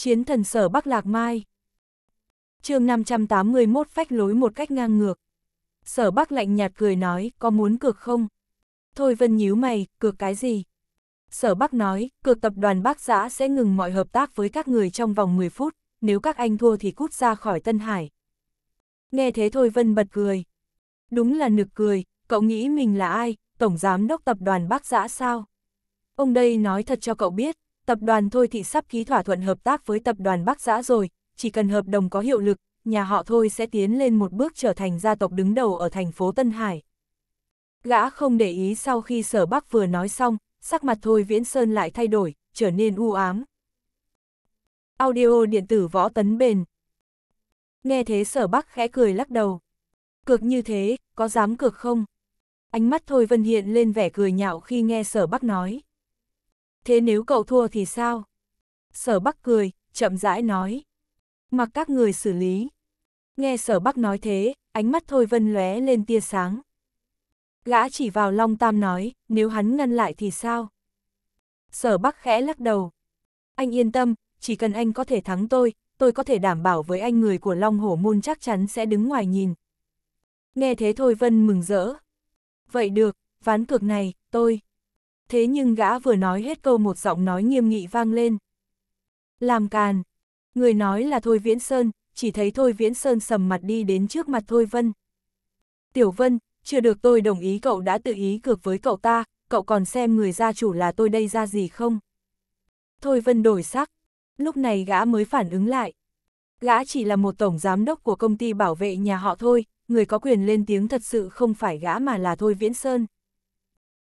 Chiến thần sở Bắc Lạc Mai chương 581 phách lối một cách ngang ngược. Sở Bắc lạnh nhạt cười nói, có muốn cược không? Thôi Vân nhíu mày, cược cái gì? Sở Bắc nói, cược tập đoàn Bắc Giã sẽ ngừng mọi hợp tác với các người trong vòng 10 phút, nếu các anh thua thì cút ra khỏi Tân Hải. Nghe thế Thôi Vân bật cười. Đúng là nực cười, cậu nghĩ mình là ai, tổng giám đốc tập đoàn Bắc Giã sao? Ông đây nói thật cho cậu biết, tập đoàn Thôi Thị sắp ký thỏa thuận hợp tác với tập đoàn Bắc Giã rồi, chỉ cần hợp đồng có hiệu lực, nhà họ Thôi sẽ tiến lên một bước trở thành gia tộc đứng đầu ở thành phố Tân Hải. Gã không để ý sau khi sở Bắc vừa nói xong, sắc mặt Thôi Viễn Sơn lại thay đổi, trở nên u ám. Audio điện tử võ tấn bền. Nghe thế sở Bắc khẽ cười lắc đầu. Cược như thế, có dám cược không? Ánh mắt Thôi Vân hiện lên vẻ cười nhạo khi nghe sở Bắc nói thế nếu cậu thua thì sao? Sở Bắc cười, chậm rãi nói. Mặc các người xử lý. Nghe Sở Bắc nói thế, ánh mắt Thôi Vân lóe lên tia sáng. Gã chỉ vào Long Tam nói, nếu hắn ngăn lại thì sao? Sở Bắc khẽ lắc đầu. Anh yên tâm, chỉ cần anh có thể thắng tôi, tôi có thể đảm bảo với anh người của Long Hổ Môn chắc chắn sẽ đứng ngoài nhìn. Nghe thế Thôi Vân mừng rỡ. Vậy được, ván cược này, tôi thế nhưng gã vừa nói hết câu một giọng nói nghiêm nghị vang lên. Làm càn. Người nói là Thôi Viễn Sơn, chỉ thấy Thôi Viễn Sơn sầm mặt đi đến trước mặt Thôi Vân. Tiểu Vân, chưa được tôi đồng ý cậu đã tự ý cược với cậu ta, cậu còn xem người gia chủ là tôi đây ra gì không? Thôi Vân đổi sắc, lúc này gã mới phản ứng lại. Gã chỉ là một tổng giám đốc của công ty bảo vệ nhà họ thôi, người có quyền lên tiếng thật sự không phải gã mà là Thôi Viễn Sơn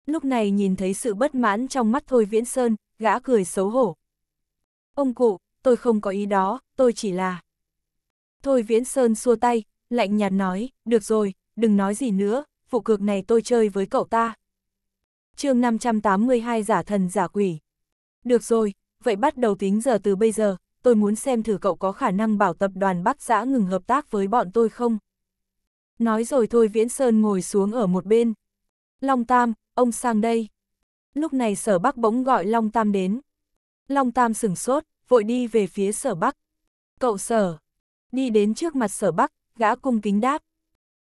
lúc này nhìn thấy sự bất mãn trong mắt Thôi Viễn Sơn, gã cười xấu hổ. Ông cụ, tôi không có ý đó, tôi chỉ là... Thôi Viễn Sơn xua tay, lạnh nhạt nói, được rồi, đừng nói gì nữa, vụ cược này tôi chơi với cậu ta. chương 582 giả thần giả quỷ. Được rồi, vậy bắt đầu tính giờ từ bây giờ, tôi muốn xem thử cậu có khả năng bảo tập đoàn Bắc giã ngừng hợp tác với bọn tôi không. Nói rồi thôi Viễn Sơn ngồi xuống ở một bên. Long Tam, ông sang đây. Lúc này sở bắc bỗng gọi Long Tam đến. Long Tam sửng sốt, vội đi về phía sở bắc. Cậu sở, đi đến trước mặt sở bắc, gã cung kính đáp.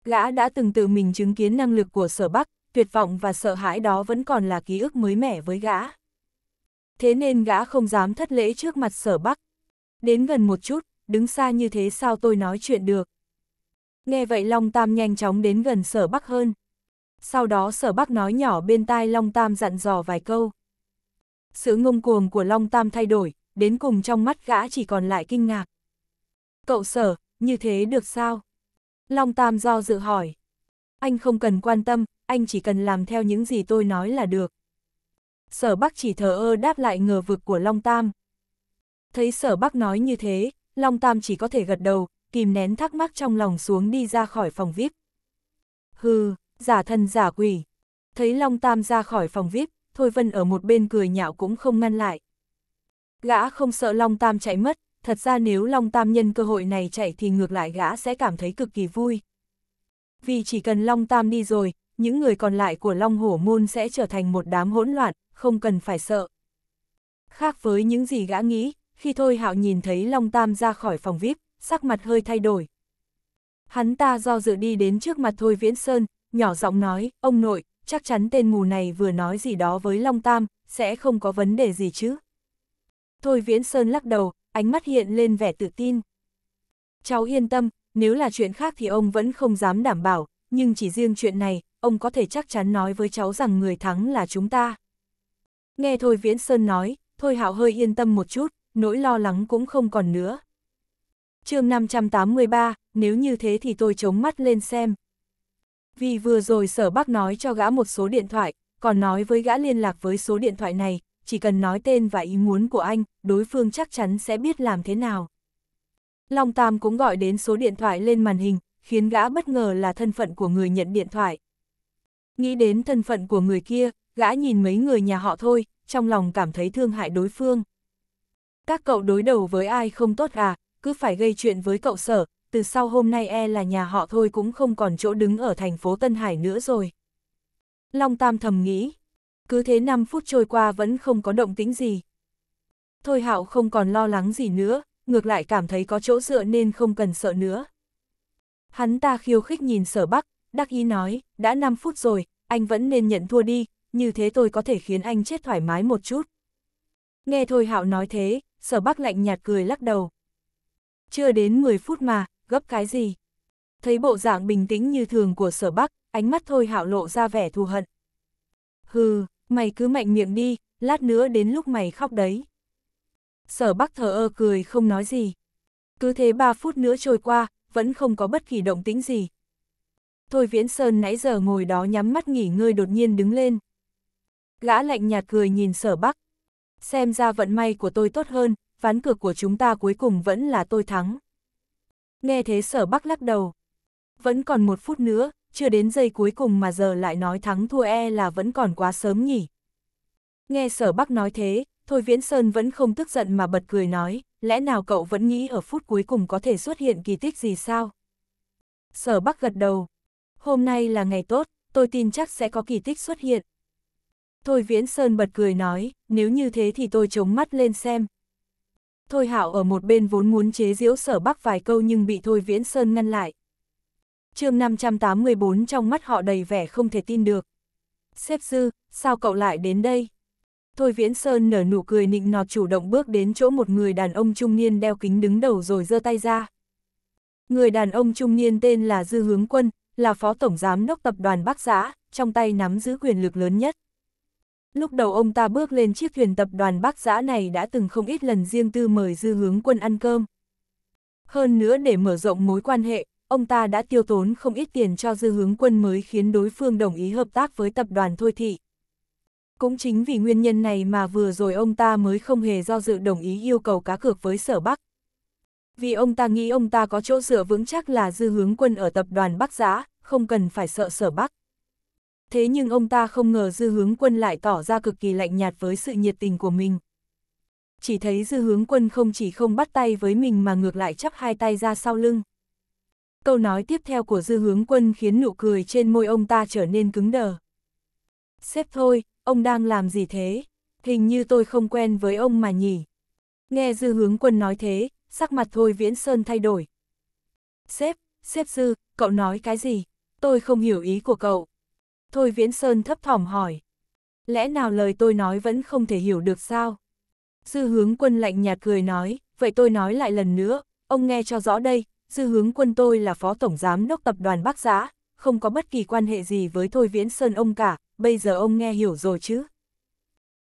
Gã đã từng tự mình chứng kiến năng lực của sở bắc, tuyệt vọng và sợ hãi đó vẫn còn là ký ức mới mẻ với gã. Thế nên gã không dám thất lễ trước mặt sở bắc. Đến gần một chút, đứng xa như thế sao tôi nói chuyện được. Nghe vậy Long Tam nhanh chóng đến gần sở bắc hơn, sau đó sở bác nói nhỏ bên tai Long Tam dặn dò vài câu. Sự ngông cuồng của Long Tam thay đổi, đến cùng trong mắt gã chỉ còn lại kinh ngạc. Cậu sở, như thế được sao? Long Tam do dự hỏi. Anh không cần quan tâm, anh chỉ cần làm theo những gì tôi nói là được. Sở Bắc chỉ thờ ơ đáp lại ngờ vực của Long Tam. Thấy Sở Bắc nói như thế, Long Tam chỉ có thể gật đầu, kìm nén thắc mắc trong lòng xuống đi ra khỏi phòng VIP. Hừ, giả thân giả quỷ. Thấy Long Tam ra khỏi phòng VIP, Thôi Vân ở một bên cười nhạo cũng không ngăn lại. Gã không sợ Long Tam chạy mất, thật ra nếu Long Tam nhân cơ hội này chạy thì ngược lại gã sẽ cảm thấy cực kỳ vui. Vì chỉ cần Long Tam đi rồi, những người còn lại của Long Hổ Môn sẽ trở thành một đám hỗn loạn, không cần phải sợ. Khác với những gì gã nghĩ, khi Thôi Hạo nhìn thấy Long Tam ra khỏi phòng VIP, sắc mặt hơi thay đổi. Hắn ta do dự đi đến trước mặt Thôi Viễn Sơn, nhỏ giọng nói, ông nội, chắc chắn tên mù này vừa nói gì đó với Long Tam, sẽ không có vấn đề gì chứ. Thôi Viễn Sơn lắc đầu, ánh mắt hiện lên vẻ tự tin. Cháu yên tâm, nếu là chuyện khác thì ông vẫn không dám đảm bảo, nhưng chỉ riêng chuyện này, ông có thể chắc chắn nói với cháu rằng người thắng là chúng ta. Nghe Thôi Viễn Sơn nói, Thôi Hạo hơi yên tâm một chút, nỗi lo lắng cũng không còn nữa. chương 583, nếu như thế thì tôi chống mắt lên xem. Vì vừa rồi sở bác nói cho gã một số điện thoại, còn nói với gã liên lạc với số điện thoại này, chỉ cần nói tên và ý muốn của anh, đối phương chắc chắn sẽ biết làm thế nào. Long Tam cũng gọi đến số điện thoại lên màn hình, khiến gã bất ngờ là thân phận của người nhận điện thoại. Nghĩ đến thân phận của người kia, gã nhìn mấy người nhà họ thôi, trong lòng cảm thấy thương hại đối phương. Các cậu đối đầu với ai không tốt à, cứ phải gây chuyện với cậu sở, từ sau hôm nay e là nhà họ thôi cũng không còn chỗ đứng ở thành phố Tân Hải nữa rồi. Long Tam thầm nghĩ, cứ thế 5 phút trôi qua vẫn không có động tĩnh gì. Thôi Hạo không còn lo lắng gì nữa, ngược lại cảm thấy có chỗ dựa nên không cần sợ nữa. Hắn ta khiêu khích nhìn sở bắc, đắc ý nói, đã 5 phút rồi, anh vẫn nên nhận thua đi, như thế tôi có thể khiến anh chết thoải mái một chút. Nghe Thôi Hạo nói thế, sở bắc lạnh nhạt cười lắc đầu. Chưa đến 10 phút mà, gấp cái gì? Thấy bộ dạng bình tĩnh như thường của sở bắc, ánh mắt thôi hạo lộ ra vẻ thù hận. Hừ, mày cứ mạnh miệng đi, lát nữa đến lúc mày khóc đấy. Sở bắc thờ ơ cười không nói gì. Cứ thế ba phút nữa trôi qua, vẫn không có bất kỳ động tĩnh gì. Thôi Viễn Sơn nãy giờ ngồi đó nhắm mắt nghỉ ngơi đột nhiên đứng lên. Gã lạnh nhạt cười nhìn sở bắc. Xem ra vận may của tôi tốt hơn, ván cược của chúng ta cuối cùng vẫn là tôi thắng. Nghe thế sở bắc lắc đầu. Vẫn còn một phút nữa, chưa đến giây cuối cùng mà giờ lại nói thắng thua e là vẫn còn quá sớm nhỉ. Nghe sở bắc nói thế, Thôi Viễn Sơn vẫn không tức giận mà bật cười nói, lẽ nào cậu vẫn nghĩ ở phút cuối cùng có thể xuất hiện kỳ tích gì sao? Sở Bắc gật đầu. Hôm nay là ngày tốt, tôi tin chắc sẽ có kỳ tích xuất hiện. Thôi Viễn Sơn bật cười nói, nếu như thế thì tôi chống mắt lên xem, Thôi Hạo ở một bên vốn muốn chế giễu sở bắc vài câu nhưng bị Thôi Viễn Sơn ngăn lại. chương 584 trong mắt họ đầy vẻ không thể tin được. Xếp dư, sao cậu lại đến đây? Thôi Viễn Sơn nở nụ cười nịnh nọt chủ động bước đến chỗ một người đàn ông trung niên đeo kính đứng đầu rồi giơ tay ra. Người đàn ông trung niên tên là Dư Hướng Quân, là phó tổng giám đốc tập đoàn Bắc Giã, trong tay nắm giữ quyền lực lớn nhất. Lúc đầu ông ta bước lên chiếc thuyền tập đoàn bác giã này đã từng không ít lần riêng tư mời dư hướng quân ăn cơm. Hơn nữa để mở rộng mối quan hệ, ông ta đã tiêu tốn không ít tiền cho dư hướng quân mới khiến đối phương đồng ý hợp tác với tập đoàn Thôi Thị. Cũng chính vì nguyên nhân này mà vừa rồi ông ta mới không hề do dự đồng ý yêu cầu cá cược với Sở Bắc. Vì ông ta nghĩ ông ta có chỗ dựa vững chắc là dư hướng quân ở tập đoàn Bắc Giã, không cần phải sợ Sở Bắc thế nhưng ông ta không ngờ dư hướng quân lại tỏ ra cực kỳ lạnh nhạt với sự nhiệt tình của mình. Chỉ thấy dư hướng quân không chỉ không bắt tay với mình mà ngược lại chắp hai tay ra sau lưng. Câu nói tiếp theo của dư hướng quân khiến nụ cười trên môi ông ta trở nên cứng đờ. Xếp thôi, ông đang làm gì thế? Hình như tôi không quen với ông mà nhỉ. Nghe dư hướng quân nói thế, sắc mặt thôi viễn sơn thay đổi. Xếp, xếp dư, cậu nói cái gì? Tôi không hiểu ý của cậu. Thôi Viễn Sơn thấp thỏm hỏi. Lẽ nào lời tôi nói vẫn không thể hiểu được sao? Dư hướng quân lạnh nhạt cười nói, vậy tôi nói lại lần nữa, ông nghe cho rõ đây, dư hướng quân tôi là phó tổng giám đốc tập đoàn Bắc Giã, không có bất kỳ quan hệ gì với Thôi Viễn Sơn ông cả, bây giờ ông nghe hiểu rồi chứ?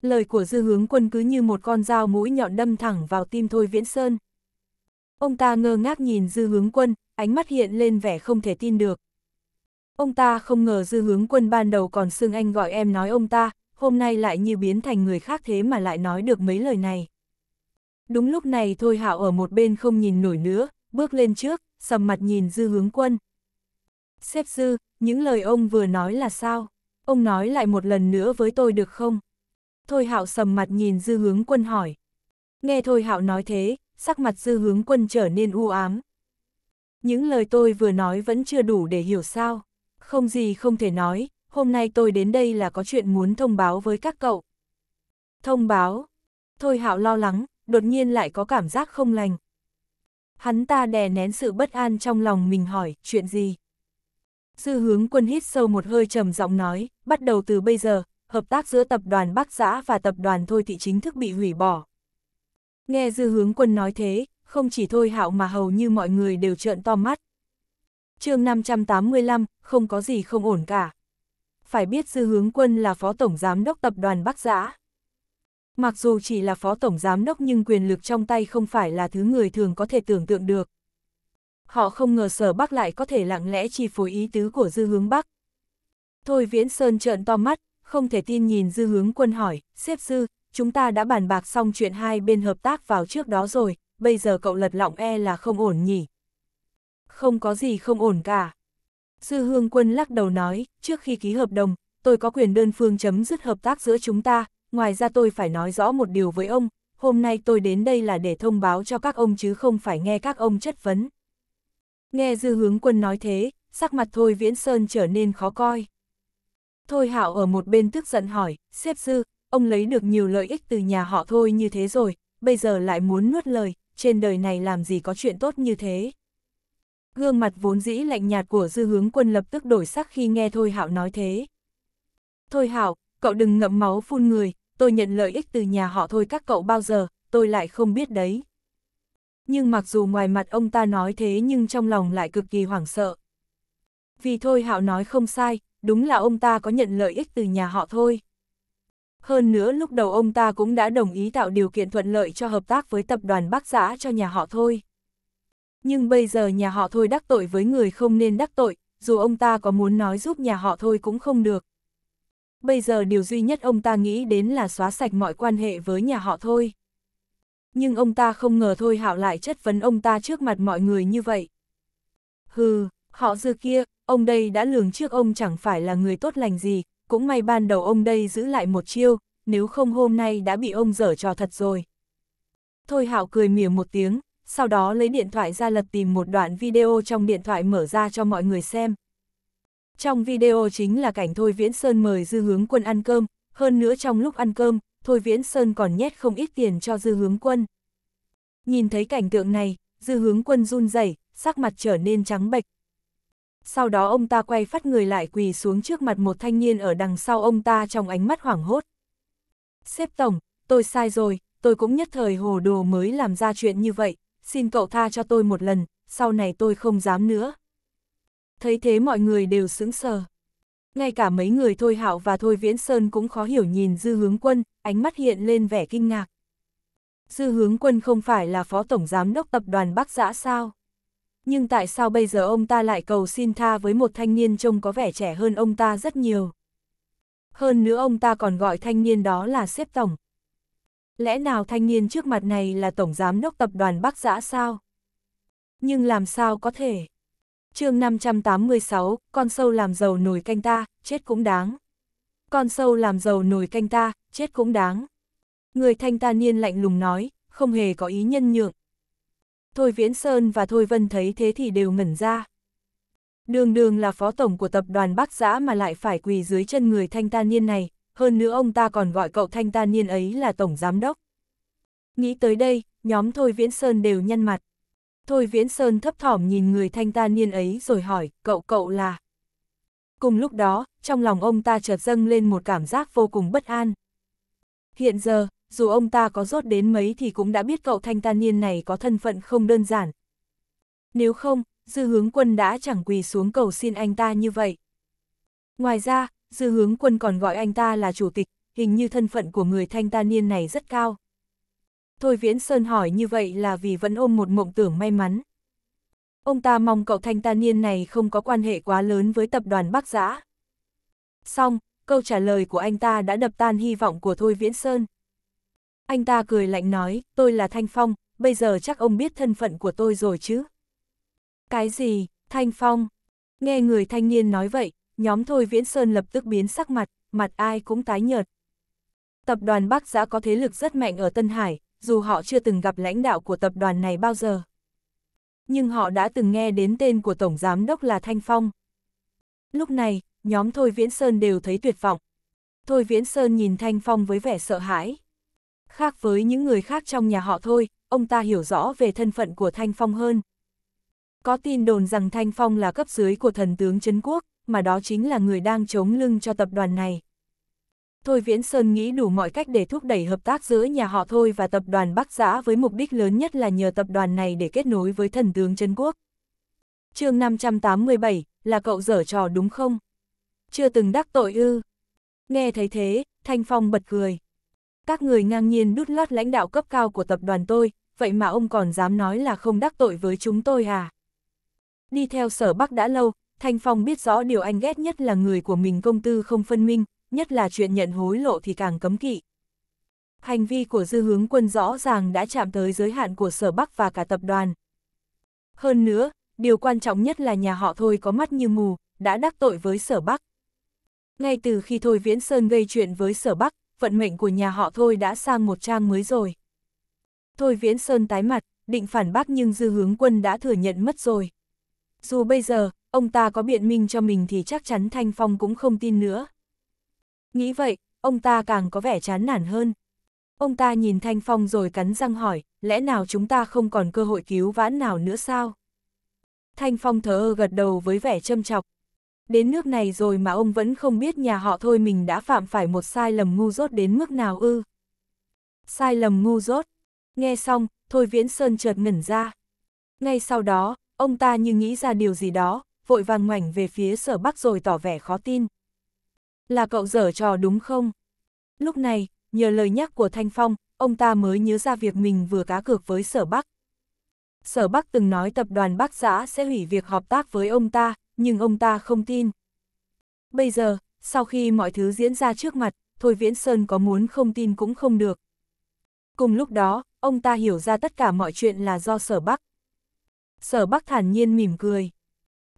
Lời của dư hướng quân cứ như một con dao mũi nhọn đâm thẳng vào tim Thôi Viễn Sơn. Ông ta ngơ ngác nhìn dư hướng quân, ánh mắt hiện lên vẻ không thể tin được, Ông ta không ngờ dư hướng quân ban đầu còn xương anh gọi em nói ông ta, hôm nay lại như biến thành người khác thế mà lại nói được mấy lời này. Đúng lúc này thôi Hạo ở một bên không nhìn nổi nữa, bước lên trước, sầm mặt nhìn dư hướng quân. Xếp dư, những lời ông vừa nói là sao? Ông nói lại một lần nữa với tôi được không? Thôi Hạo sầm mặt nhìn dư hướng quân hỏi. Nghe Thôi Hạo nói thế, sắc mặt dư hướng quân trở nên u ám. Những lời tôi vừa nói vẫn chưa đủ để hiểu sao. Không gì không thể nói, hôm nay tôi đến đây là có chuyện muốn thông báo với các cậu. Thông báo? Thôi hạo lo lắng, đột nhiên lại có cảm giác không lành. Hắn ta đè nén sự bất an trong lòng mình hỏi, chuyện gì? Dư hướng quân hít sâu một hơi trầm giọng nói, bắt đầu từ bây giờ, hợp tác giữa tập đoàn Bắc Giã và tập đoàn Thôi Thị chính thức bị hủy bỏ. Nghe dư hướng quân nói thế, không chỉ Thôi Hạo mà hầu như mọi người đều trợn to mắt chương 585, không có gì không ổn cả. Phải biết Dư Hướng Quân là Phó Tổng Giám đốc Tập đoàn Bắc Giã. Mặc dù chỉ là Phó Tổng Giám đốc nhưng quyền lực trong tay không phải là thứ người thường có thể tưởng tượng được. Họ không ngờ Sở Bắc lại có thể lặng lẽ chi phối ý tứ của Dư Hướng Bắc. Thôi Viễn Sơn trợn to mắt, không thể tin nhìn Dư Hướng Quân hỏi, xếp Dư, chúng ta đã bàn bạc xong chuyện hai bên hợp tác vào trước đó rồi, bây giờ cậu lật lọng e là không ổn nhỉ không có gì không ổn cả. Sư Hương Quân lắc đầu nói, trước khi ký hợp đồng, tôi có quyền đơn phương chấm dứt hợp tác giữa chúng ta, ngoài ra tôi phải nói rõ một điều với ông, hôm nay tôi đến đây là để thông báo cho các ông chứ không phải nghe các ông chất vấn. Nghe Dư Hướng Quân nói thế, sắc mặt Thôi Viễn Sơn trở nên khó coi. Thôi Hạo ở một bên tức giận hỏi, xếp Dư, ông lấy được nhiều lợi ích từ nhà họ thôi như thế rồi, bây giờ lại muốn nuốt lời, trên đời này làm gì có chuyện tốt như thế. Gương mặt vốn dĩ lạnh nhạt của dư hướng quân lập tức đổi sắc khi nghe Thôi Hạo nói thế. Thôi Hạo, cậu đừng ngậm máu phun người, tôi nhận lợi ích từ nhà họ thôi các cậu bao giờ, tôi lại không biết đấy. Nhưng mặc dù ngoài mặt ông ta nói thế nhưng trong lòng lại cực kỳ hoảng sợ. Vì thôi Hạo nói không sai, đúng là ông ta có nhận lợi ích từ nhà họ thôi. Hơn nữa lúc đầu ông ta cũng đã đồng ý tạo điều kiện thuận lợi cho hợp tác với tập đoàn Bắc Giã cho nhà họ thôi nhưng bây giờ nhà họ thôi đắc tội với người không nên đắc tội, dù ông ta có muốn nói giúp nhà họ thôi cũng không được. Bây giờ điều duy nhất ông ta nghĩ đến là xóa sạch mọi quan hệ với nhà họ thôi. Nhưng ông ta không ngờ thôi hạo lại chất vấn ông ta trước mặt mọi người như vậy. Hừ, họ dư kia, ông đây đã lường trước ông chẳng phải là người tốt lành gì, cũng may ban đầu ông đây giữ lại một chiêu, nếu không hôm nay đã bị ông dở trò thật rồi. Thôi hạo cười mỉa một tiếng, sau đó lấy điện thoại ra lật tìm một đoạn video trong điện thoại mở ra cho mọi người xem. Trong video chính là cảnh Thôi Viễn Sơn mời Dư Hướng Quân ăn cơm, hơn nữa trong lúc ăn cơm, Thôi Viễn Sơn còn nhét không ít tiền cho Dư Hướng Quân. Nhìn thấy cảnh tượng này, Dư Hướng Quân run rẩy, sắc mặt trở nên trắng bệch. Sau đó ông ta quay phát người lại quỳ xuống trước mặt một thanh niên ở đằng sau ông ta trong ánh mắt hoảng hốt. Xếp tổng, tôi sai rồi, tôi cũng nhất thời hồ đồ mới làm ra chuyện như vậy, xin cậu tha cho tôi một lần, sau này tôi không dám nữa. Thấy thế mọi người đều sững sờ. Ngay cả mấy người Thôi Hạo và Thôi Viễn Sơn cũng khó hiểu nhìn Dư Hướng Quân, ánh mắt hiện lên vẻ kinh ngạc. Dư Hướng Quân không phải là Phó Tổng Giám đốc Tập đoàn Bắc Giã sao? Nhưng tại sao bây giờ ông ta lại cầu xin tha với một thanh niên trông có vẻ trẻ hơn ông ta rất nhiều? Hơn nữa ông ta còn gọi thanh niên đó là xếp tổng. Lẽ nào thanh niên trước mặt này là Tổng Giám đốc Tập đoàn Bắc Giã sao? Nhưng làm sao có thể? chương 586, con sâu làm giàu nồi canh ta, chết cũng đáng. Con sâu làm giàu nồi canh ta, chết cũng đáng. Người thanh ta niên lạnh lùng nói, không hề có ý nhân nhượng. Thôi Viễn Sơn và Thôi Vân thấy thế thì đều ngẩn ra. Đường đường là phó tổng của tập đoàn Bắc Giã mà lại phải quỳ dưới chân người thanh ta niên này, hơn nữa ông ta còn gọi cậu thanh ta niên ấy là tổng giám đốc. Nghĩ tới đây, nhóm Thôi Viễn Sơn đều nhăn mặt. Thôi Viễn Sơn thấp thỏm nhìn người thanh ta niên ấy rồi hỏi, cậu cậu là... Cùng lúc đó, trong lòng ông ta chợt dâng lên một cảm giác vô cùng bất an. Hiện giờ, dù ông ta có rốt đến mấy thì cũng đã biết cậu thanh ta niên này có thân phận không đơn giản. Nếu không, dư hướng quân đã chẳng quỳ xuống cầu xin anh ta như vậy. Ngoài ra, dư hướng quân còn gọi anh ta là chủ tịch, hình như thân phận của người thanh ta niên này rất cao. Thôi Viễn Sơn hỏi như vậy là vì vẫn ôm một mộng tưởng may mắn. Ông ta mong cậu thanh ta niên này không có quan hệ quá lớn với tập đoàn Bắc Giã. Xong, câu trả lời của anh ta đã đập tan hy vọng của Thôi Viễn Sơn. Anh ta cười lạnh nói, tôi là Thanh Phong, bây giờ chắc ông biết thân phận của tôi rồi chứ. Cái gì, Thanh Phong? Nghe người thanh niên nói vậy, nhóm Thôi Viễn Sơn lập tức biến sắc mặt, mặt ai cũng tái nhợt. Tập đoàn Bắc Giã có thế lực rất mạnh ở Tân Hải, dù họ chưa từng gặp lãnh đạo của tập đoàn này bao giờ. Nhưng họ đã từng nghe đến tên của Tổng Giám Đốc là Thanh Phong. Lúc này, nhóm Thôi Viễn Sơn đều thấy tuyệt vọng. Thôi Viễn Sơn nhìn Thanh Phong với vẻ sợ hãi. Khác với những người khác trong nhà họ thôi, ông ta hiểu rõ về thân phận của Thanh Phong hơn. Có tin đồn rằng Thanh Phong là cấp dưới của thần tướng Trấn Quốc, mà đó chính là người đang chống lưng cho tập đoàn này. Thôi Viễn Sơn nghĩ đủ mọi cách để thúc đẩy hợp tác giữa nhà họ Thôi và tập đoàn Bắc Giã với mục đích lớn nhất là nhờ tập đoàn này để kết nối với thần tướng Trân Quốc. chương 587, là cậu dở trò đúng không? Chưa từng đắc tội ư. Nghe thấy thế, Thanh Phong bật cười. Các người ngang nhiên đút lót lãnh đạo cấp cao của tập đoàn tôi, vậy mà ông còn dám nói là không đắc tội với chúng tôi à? Đi theo sở Bắc đã lâu, Thanh Phong biết rõ điều anh ghét nhất là người của mình công tư không phân minh, nhất là chuyện nhận hối lộ thì càng cấm kỵ. Hành vi của dư hướng quân rõ ràng đã chạm tới giới hạn của Sở Bắc và cả tập đoàn. Hơn nữa, điều quan trọng nhất là nhà họ thôi có mắt như mù, đã đắc tội với Sở Bắc. Ngay từ khi Thôi Viễn Sơn gây chuyện với Sở Bắc, vận mệnh của nhà họ Thôi đã sang một trang mới rồi. Thôi Viễn Sơn tái mặt, định phản bác nhưng dư hướng quân đã thừa nhận mất rồi. Dù bây giờ, ông ta có biện minh cho mình thì chắc chắn Thanh Phong cũng không tin nữa. Nghĩ vậy, ông ta càng có vẻ chán nản hơn. Ông ta nhìn Thanh Phong rồi cắn răng hỏi, lẽ nào chúng ta không còn cơ hội cứu vãn nào nữa sao? Thanh Phong thờ ơ gật đầu với vẻ châm chọc. Đến nước này rồi mà ông vẫn không biết nhà họ thôi mình đã phạm phải một sai lầm ngu dốt đến mức nào ư. Sai lầm ngu dốt. Nghe xong, Thôi Viễn Sơn chợt ngẩn ra. Ngay sau đó, ông ta như nghĩ ra điều gì đó, vội vàng ngoảnh về phía sở bắc rồi tỏ vẻ khó tin. Là cậu dở trò đúng không? Lúc này, nhờ lời nhắc của Thanh Phong, ông ta mới nhớ ra việc mình vừa cá cược với sở bắc. Sở bắc từng nói tập đoàn bắc giã sẽ hủy việc hợp tác với ông ta, nhưng ông ta không tin. Bây giờ, sau khi mọi thứ diễn ra trước mặt, Thôi Viễn Sơn có muốn không tin cũng không được. Cùng lúc đó, ông ta hiểu ra tất cả mọi chuyện là do sở Bắc. Sở Bắc thản nhiên mỉm cười.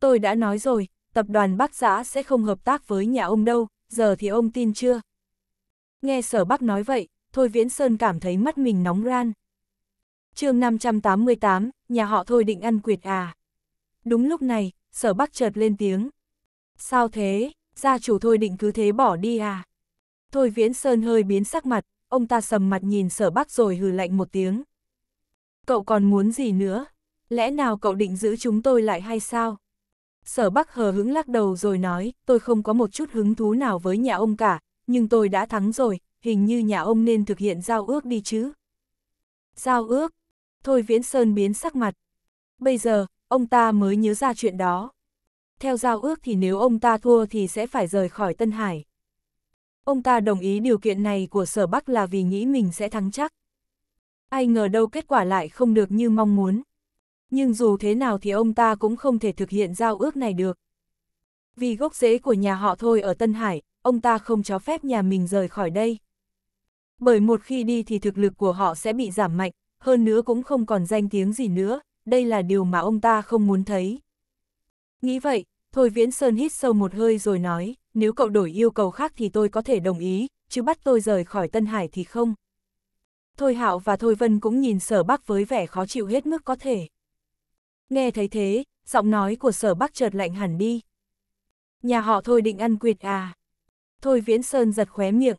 Tôi đã nói rồi, tập đoàn Bắc Giã sẽ không hợp tác với nhà ông đâu, giờ thì ông tin chưa? Nghe sở Bắc nói vậy, Thôi Viễn Sơn cảm thấy mắt mình nóng ran. chương 588, nhà họ Thôi định ăn quyệt à. Đúng lúc này, sở Bắc chợt lên tiếng. Sao thế, gia chủ Thôi định cứ thế bỏ đi à? Thôi Viễn Sơn hơi biến sắc mặt, ông ta sầm mặt nhìn sở Bắc rồi hừ lạnh một tiếng. Cậu còn muốn gì nữa? Lẽ nào cậu định giữ chúng tôi lại hay sao? Sở Bắc hờ hứng lắc đầu rồi nói, tôi không có một chút hứng thú nào với nhà ông cả, nhưng tôi đã thắng rồi, hình như nhà ông nên thực hiện giao ước đi chứ. Giao ước? Thôi Viễn Sơn biến sắc mặt. Bây giờ, ông ta mới nhớ ra chuyện đó. Theo giao ước thì nếu ông ta thua thì sẽ phải rời khỏi Tân Hải. Ông ta đồng ý điều kiện này của Sở Bắc là vì nghĩ mình sẽ thắng chắc. Ai ngờ đâu kết quả lại không được như mong muốn nhưng dù thế nào thì ông ta cũng không thể thực hiện giao ước này được. Vì gốc rễ của nhà họ thôi ở Tân Hải, ông ta không cho phép nhà mình rời khỏi đây. Bởi một khi đi thì thực lực của họ sẽ bị giảm mạnh, hơn nữa cũng không còn danh tiếng gì nữa, đây là điều mà ông ta không muốn thấy. Nghĩ vậy, Thôi Viễn Sơn hít sâu một hơi rồi nói, nếu cậu đổi yêu cầu khác thì tôi có thể đồng ý, chứ bắt tôi rời khỏi Tân Hải thì không. Thôi Hạo và Thôi Vân cũng nhìn Sở Bắc với vẻ khó chịu hết mức có thể. Nghe thấy thế, giọng nói của sở bắc chợt lạnh hẳn đi. Nhà họ thôi định ăn quyệt à. Thôi Viễn Sơn giật khóe miệng.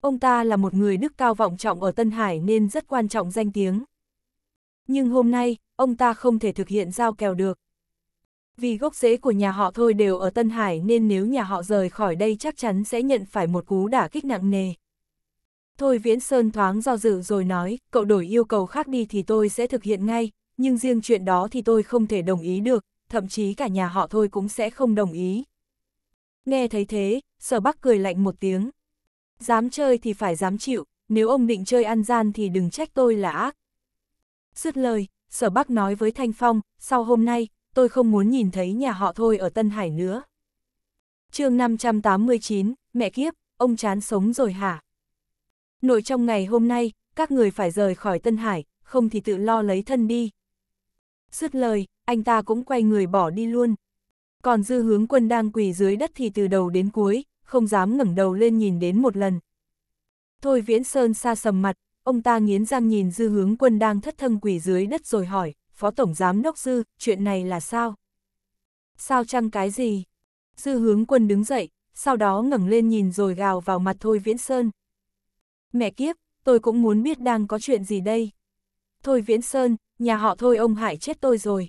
Ông ta là một người đức cao vọng trọng ở Tân Hải nên rất quan trọng danh tiếng. Nhưng hôm nay, ông ta không thể thực hiện giao kèo được. Vì gốc rễ của nhà họ thôi đều ở Tân Hải nên nếu nhà họ rời khỏi đây chắc chắn sẽ nhận phải một cú đả kích nặng nề. Thôi Viễn Sơn thoáng do dự rồi nói, cậu đổi yêu cầu khác đi thì tôi sẽ thực hiện ngay, nhưng riêng chuyện đó thì tôi không thể đồng ý được, thậm chí cả nhà họ thôi cũng sẽ không đồng ý. Nghe thấy thế, sở bắc cười lạnh một tiếng. Dám chơi thì phải dám chịu, nếu ông định chơi ăn gian thì đừng trách tôi là ác. Dứt lời, sở bắc nói với Thanh Phong, sau hôm nay, tôi không muốn nhìn thấy nhà họ thôi ở Tân Hải nữa. chương 589, mẹ kiếp, ông chán sống rồi hả? Nội trong ngày hôm nay, các người phải rời khỏi Tân Hải, không thì tự lo lấy thân đi. Dứt lời, anh ta cũng quay người bỏ đi luôn. Còn dư hướng quân đang quỳ dưới đất thì từ đầu đến cuối, không dám ngẩng đầu lên nhìn đến một lần. Thôi viễn sơn xa sầm mặt, ông ta nghiến răng nhìn dư hướng quân đang thất thân quỳ dưới đất rồi hỏi, Phó Tổng Giám Đốc Dư, chuyện này là sao? Sao chăng cái gì? Dư hướng quân đứng dậy, sau đó ngẩng lên nhìn rồi gào vào mặt Thôi Viễn Sơn. Mẹ kiếp, tôi cũng muốn biết đang có chuyện gì đây. Thôi Viễn Sơn, nhà họ thôi ông hại chết tôi rồi.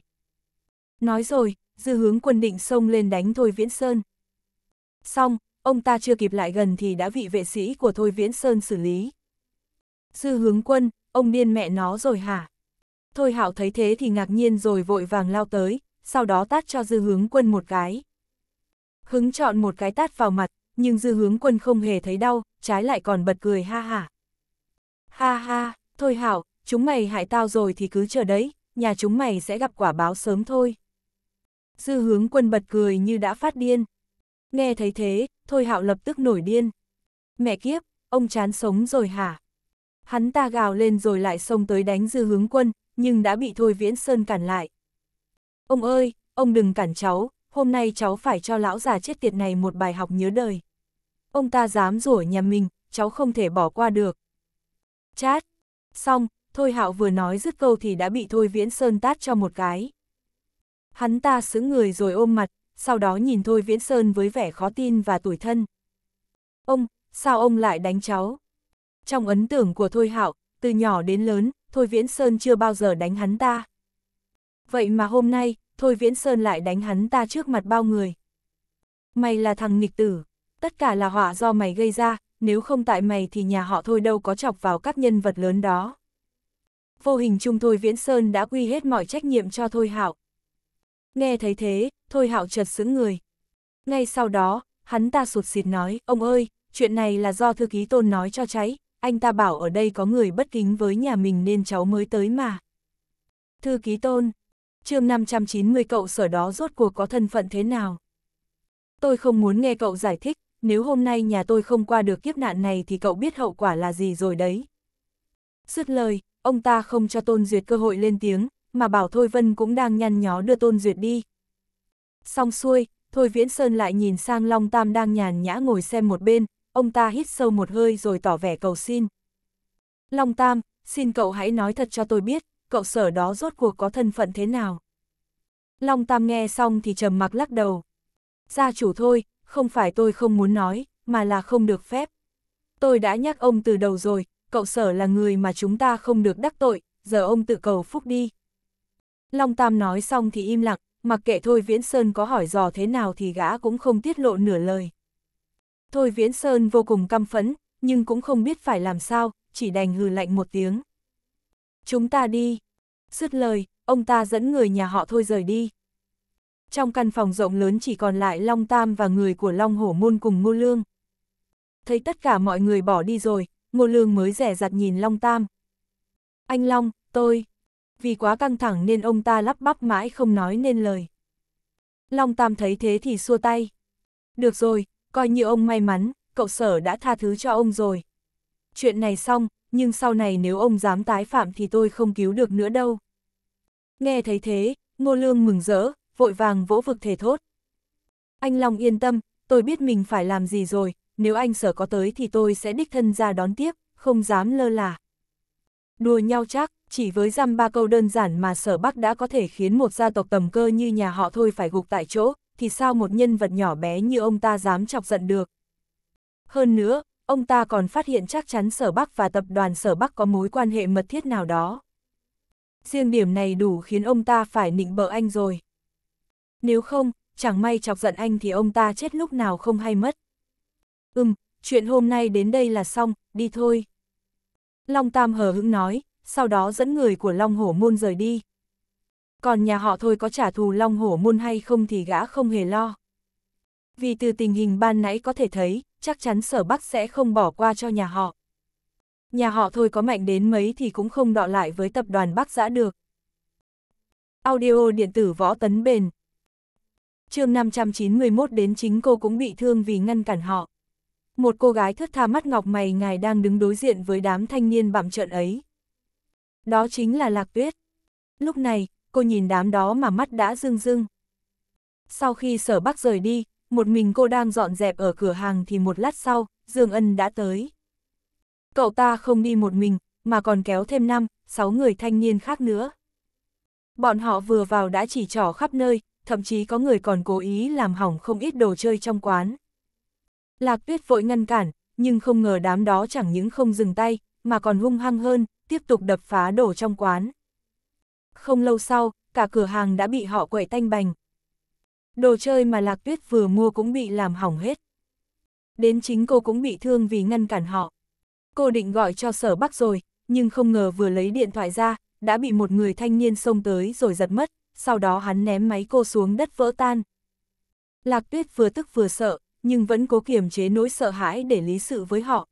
Nói rồi, dư hướng quân định xông lên đánh Thôi Viễn Sơn. Xong, ông ta chưa kịp lại gần thì đã bị vệ sĩ của Thôi Viễn Sơn xử lý. Dư hướng quân, ông điên mẹ nó rồi hả? Thôi Hạo thấy thế thì ngạc nhiên rồi vội vàng lao tới, sau đó tát cho dư hướng quân một cái. Hứng chọn một cái tát vào mặt, nhưng dư hướng quân không hề thấy đau, trái lại còn bật cười ha hả. Ha ha, Thôi Hạo, chúng mày hại tao rồi thì cứ chờ đấy, nhà chúng mày sẽ gặp quả báo sớm thôi. Dư hướng quân bật cười như đã phát điên. Nghe thấy thế, Thôi Hạo lập tức nổi điên. Mẹ kiếp, ông chán sống rồi hả? Hắn ta gào lên rồi lại xông tới đánh dư hướng quân, nhưng đã bị Thôi Viễn Sơn cản lại. Ông ơi, ông đừng cản cháu, hôm nay cháu phải cho lão già chết tiệt này một bài học nhớ đời. Ông ta dám rủa nhà mình, cháu không thể bỏ qua được. Chát! Xong, Thôi Hạo vừa nói dứt câu thì đã bị Thôi Viễn Sơn tát cho một cái. Hắn ta xứng người rồi ôm mặt, sau đó nhìn Thôi Viễn Sơn với vẻ khó tin và tủi thân. Ông, sao ông lại đánh cháu? Trong ấn tưởng của Thôi Hạo, từ nhỏ đến lớn, Thôi Viễn Sơn chưa bao giờ đánh hắn ta. Vậy mà hôm nay, Thôi Viễn Sơn lại đánh hắn ta trước mặt bao người. Mày là thằng nghịch tử, tất cả là họa do mày gây ra, nếu không tại mày thì nhà họ thôi đâu có chọc vào các nhân vật lớn đó vô hình chung Thôi Viễn Sơn đã quy hết mọi trách nhiệm cho Thôi Hạo. Nghe thấy thế, Thôi Hạo chợt sững người. Ngay sau đó, hắn ta sụt xịt nói, ông ơi, chuyện này là do thư ký tôn nói cho cháy, anh ta bảo ở đây có người bất kính với nhà mình nên cháu mới tới mà. Thư ký tôn, chương 590 cậu sở đó rốt cuộc có thân phận thế nào? Tôi không muốn nghe cậu giải thích, nếu hôm nay nhà tôi không qua được kiếp nạn này thì cậu biết hậu quả là gì rồi đấy. Dứt lời, ông ta không cho Tôn Duyệt cơ hội lên tiếng, mà bảo Thôi Vân cũng đang nhăn nhó đưa Tôn Duyệt đi. Xong xuôi, Thôi Viễn Sơn lại nhìn sang Long Tam đang nhàn nhã ngồi xem một bên, ông ta hít sâu một hơi rồi tỏ vẻ cầu xin. Long Tam, xin cậu hãy nói thật cho tôi biết, cậu sở đó rốt cuộc có thân phận thế nào? Long Tam nghe xong thì trầm mặc lắc đầu. Gia chủ thôi, không phải tôi không muốn nói, mà là không được phép. Tôi đã nhắc ông từ đầu rồi, cậu sở là người mà chúng ta không được đắc tội, giờ ông tự cầu phúc đi. Long Tam nói xong thì im lặng, mặc kệ Thôi Viễn Sơn có hỏi dò thế nào thì gã cũng không tiết lộ nửa lời. Thôi Viễn Sơn vô cùng căm phẫn, nhưng cũng không biết phải làm sao, chỉ đành hừ lạnh một tiếng. Chúng ta đi. Sứt lời, ông ta dẫn người nhà họ Thôi rời đi. Trong căn phòng rộng lớn chỉ còn lại Long Tam và người của Long Hổ Môn cùng Ngô Lương. Thấy tất cả mọi người bỏ đi rồi, Ngô Lương mới rẻ rặt nhìn Long Tam. Anh Long, tôi... Vì quá căng thẳng nên ông ta lắp bắp mãi không nói nên lời. Long Tam thấy thế thì xua tay. Được rồi, coi như ông may mắn, cậu sở đã tha thứ cho ông rồi. Chuyện này xong, nhưng sau này nếu ông dám tái phạm thì tôi không cứu được nữa đâu. Nghe thấy thế, Ngô Lương mừng rỡ, vội vàng vỗ vực thể thốt. Anh Long yên tâm, tôi biết mình phải làm gì rồi, nếu anh sở có tới thì tôi sẽ đích thân ra đón tiếp, không dám lơ là. Đùa nhau chắc, chỉ với dăm ba câu đơn giản mà sở bắc đã có thể khiến một gia tộc tầm cơ như nhà họ thôi phải gục tại chỗ, thì sao một nhân vật nhỏ bé như ông ta dám chọc giận được. Hơn nữa, ông ta còn phát hiện chắc chắn sở bắc và tập đoàn sở bắc có mối quan hệ mật thiết nào đó. Riêng điểm này đủ khiến ông ta phải nịnh bợ anh rồi. Nếu không, chẳng may chọc giận anh thì ông ta chết lúc nào không hay mất. Ừm, chuyện hôm nay đến đây là xong, đi thôi. Long Tam hờ hững nói, sau đó dẫn người của Long Hổ Môn rời đi. Còn nhà họ thôi có trả thù Long Hổ Môn hay không thì gã không hề lo. Vì từ tình hình ban nãy có thể thấy, chắc chắn sở Bắc sẽ không bỏ qua cho nhà họ. Nhà họ thôi có mạnh đến mấy thì cũng không đọ lại với tập đoàn Bắc giã được. Audio điện tử võ tấn bền. chương 591 đến chính cô cũng bị thương vì ngăn cản họ một cô gái thướt tha mắt ngọc mày ngài đang đứng đối diện với đám thanh niên bặm trợn ấy. Đó chính là Lạc Tuyết. Lúc này, cô nhìn đám đó mà mắt đã rưng rưng. Sau khi sở bắc rời đi, một mình cô đang dọn dẹp ở cửa hàng thì một lát sau, Dương Ân đã tới. Cậu ta không đi một mình, mà còn kéo thêm năm, sáu người thanh niên khác nữa. Bọn họ vừa vào đã chỉ trỏ khắp nơi, thậm chí có người còn cố ý làm hỏng không ít đồ chơi trong quán. Lạc tuyết vội ngăn cản, nhưng không ngờ đám đó chẳng những không dừng tay, mà còn hung hăng hơn, tiếp tục đập phá đổ trong quán. Không lâu sau, cả cửa hàng đã bị họ quậy tanh bành. Đồ chơi mà Lạc Tuyết vừa mua cũng bị làm hỏng hết. Đến chính cô cũng bị thương vì ngăn cản họ. Cô định gọi cho sở bắc rồi, nhưng không ngờ vừa lấy điện thoại ra, đã bị một người thanh niên xông tới rồi giật mất, sau đó hắn ném máy cô xuống đất vỡ tan. Lạc Tuyết vừa tức vừa sợ, nhưng vẫn cố kiềm chế nỗi sợ hãi để lý sự với họ.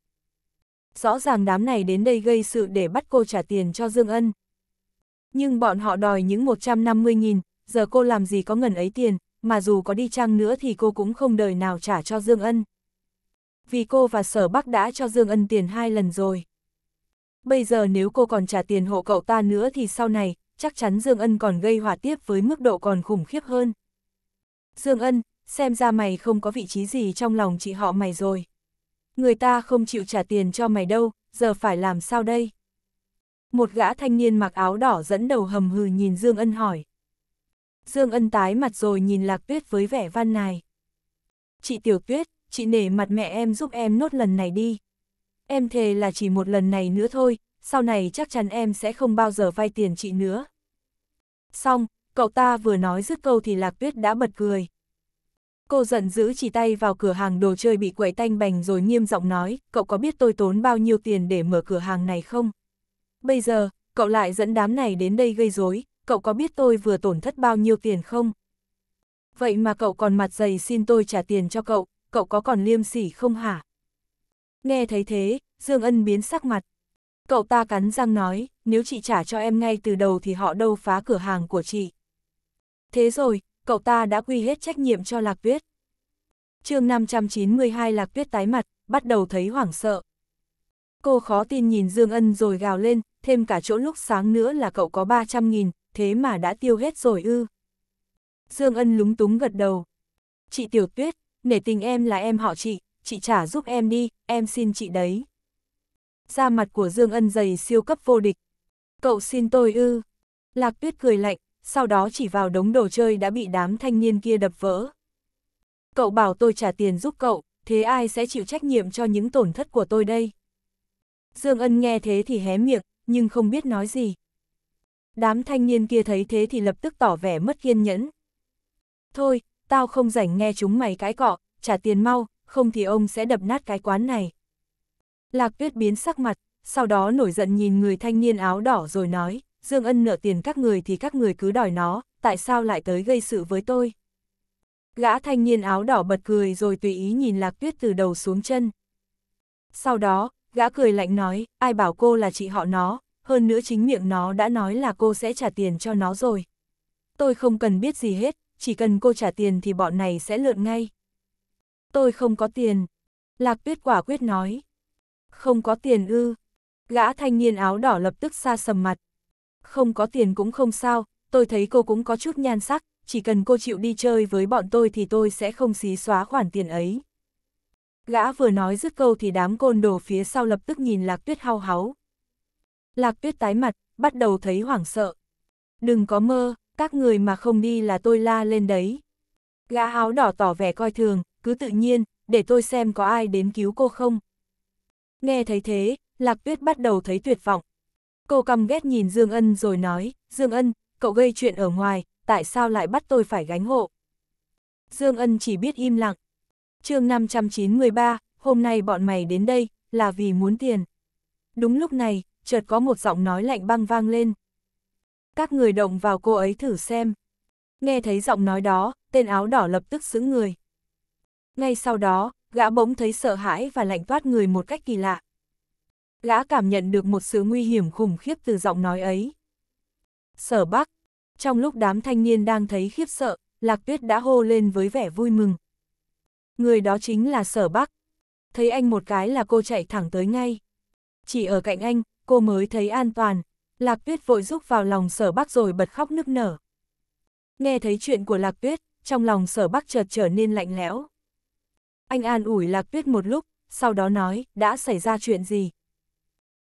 Rõ ràng đám này đến đây gây sự để bắt cô trả tiền cho Dương Ân. Nhưng bọn họ đòi những 150.000, giờ cô làm gì có ngần ấy tiền, mà dù có đi chăng nữa thì cô cũng không đời nào trả cho Dương Ân. Vì cô và Sở Bắc đã cho Dương Ân tiền hai lần rồi. Bây giờ nếu cô còn trả tiền hộ cậu ta nữa thì sau này, chắc chắn Dương Ân còn gây hòa tiếp với mức độ còn khủng khiếp hơn. Dương Ân, xem ra mày không có vị trí gì trong lòng chị họ mày rồi. Người ta không chịu trả tiền cho mày đâu, giờ phải làm sao đây? Một gã thanh niên mặc áo đỏ dẫn đầu hầm hừ nhìn Dương Ân hỏi. Dương Ân tái mặt rồi nhìn Lạc Tuyết với vẻ van nài. Chị Tiểu Tuyết, chị nể mặt mẹ em giúp em nốt lần này đi. Em thề là chỉ một lần này nữa thôi, sau này chắc chắn em sẽ không bao giờ vay tiền chị nữa. Xong, cậu ta vừa nói dứt câu thì Lạc Tuyết đã bật cười. Cô giận dữ chỉ tay vào cửa hàng đồ chơi bị quậy tanh bành rồi nghiêm giọng nói, cậu có biết tôi tốn bao nhiêu tiền để mở cửa hàng này không? Bây giờ, cậu lại dẫn đám này đến đây gây rối, cậu có biết tôi vừa tổn thất bao nhiêu tiền không? Vậy mà cậu còn mặt dày xin tôi trả tiền cho cậu, cậu có còn liêm sỉ không hả? Nghe thấy thế, Dương Ân biến sắc mặt. Cậu ta cắn răng nói, nếu chị trả cho em ngay từ đầu thì họ đâu phá cửa hàng của chị. Thế rồi, cậu ta đã quy hết trách nhiệm cho Lạc Tuyết. chương 592 Lạc Tuyết tái mặt, bắt đầu thấy hoảng sợ. Cô khó tin nhìn Dương Ân rồi gào lên, thêm cả chỗ lúc sáng nữa là cậu có 300.000, thế mà đã tiêu hết rồi ư. Dương Ân lúng túng gật đầu. Chị Tiểu Tuyết, nể tình em là em họ chị, chị trả giúp em đi, em xin chị đấy. Da mặt của Dương Ân dày siêu cấp vô địch. Cậu xin tôi ư. Lạc Tuyết cười lạnh, sau đó chỉ vào đống đồ chơi đã bị đám thanh niên kia đập vỡ. Cậu bảo tôi trả tiền giúp cậu, thế ai sẽ chịu trách nhiệm cho những tổn thất của tôi đây? Dương Ân nghe thế thì hé miệng, nhưng không biết nói gì. Đám thanh niên kia thấy thế thì lập tức tỏ vẻ mất kiên nhẫn. Thôi, tao không rảnh nghe chúng mày cãi cọ, trả tiền mau, không thì ông sẽ đập nát cái quán này. Lạc tuyết biến sắc mặt, sau đó nổi giận nhìn người thanh niên áo đỏ rồi nói, Dương Ân nợ tiền các người thì các người cứ đòi nó, tại sao lại tới gây sự với tôi? Gã thanh niên áo đỏ bật cười rồi tùy ý nhìn Lạc Tuyết từ đầu xuống chân. Sau đó, gã cười lạnh nói, ai bảo cô là chị họ nó, hơn nữa chính miệng nó đã nói là cô sẽ trả tiền cho nó rồi. Tôi không cần biết gì hết, chỉ cần cô trả tiền thì bọn này sẽ lượn ngay. Tôi không có tiền. Lạc Tuyết quả quyết nói. Không có tiền ư. Gã thanh niên áo đỏ lập tức xa sầm mặt, không có tiền cũng không sao, tôi thấy cô cũng có chút nhan sắc, chỉ cần cô chịu đi chơi với bọn tôi thì tôi sẽ không xí xóa khoản tiền ấy. Gã vừa nói dứt câu thì đám côn đồ phía sau lập tức nhìn Lạc Tuyết hao háu. Lạc Tuyết tái mặt, bắt đầu thấy hoảng sợ. Đừng có mơ, các người mà không đi là tôi la lên đấy. Gã áo đỏ tỏ vẻ coi thường, cứ tự nhiên, để tôi xem có ai đến cứu cô không. Nghe thấy thế, Lạc Tuyết bắt đầu thấy tuyệt vọng, Cô căm ghét nhìn Dương Ân rồi nói, Dương Ân, cậu gây chuyện ở ngoài, tại sao lại bắt tôi phải gánh hộ? Dương Ân chỉ biết im lặng. chương 593, hôm nay bọn mày đến đây, là vì muốn tiền. Đúng lúc này, chợt có một giọng nói lạnh băng vang lên. Các người động vào cô ấy thử xem. Nghe thấy giọng nói đó, tên áo đỏ lập tức xứng người. Ngay sau đó, gã bỗng thấy sợ hãi và lạnh toát người một cách kỳ lạ. Gã cảm nhận được một sự nguy hiểm khủng khiếp từ giọng nói ấy. Sở Bắc, trong lúc đám thanh niên đang thấy khiếp sợ, Lạc Tuyết đã hô lên với vẻ vui mừng. Người đó chính là Sở Bắc. Thấy anh một cái là cô chạy thẳng tới ngay. Chỉ ở cạnh anh, cô mới thấy an toàn. Lạc Tuyết vội rúc vào lòng Sở Bắc rồi bật khóc nức nở. Nghe thấy chuyện của Lạc Tuyết, trong lòng Sở Bắc chợt trở nên lạnh lẽo. Anh an ủi Lạc Tuyết một lúc, sau đó nói, đã xảy ra chuyện gì?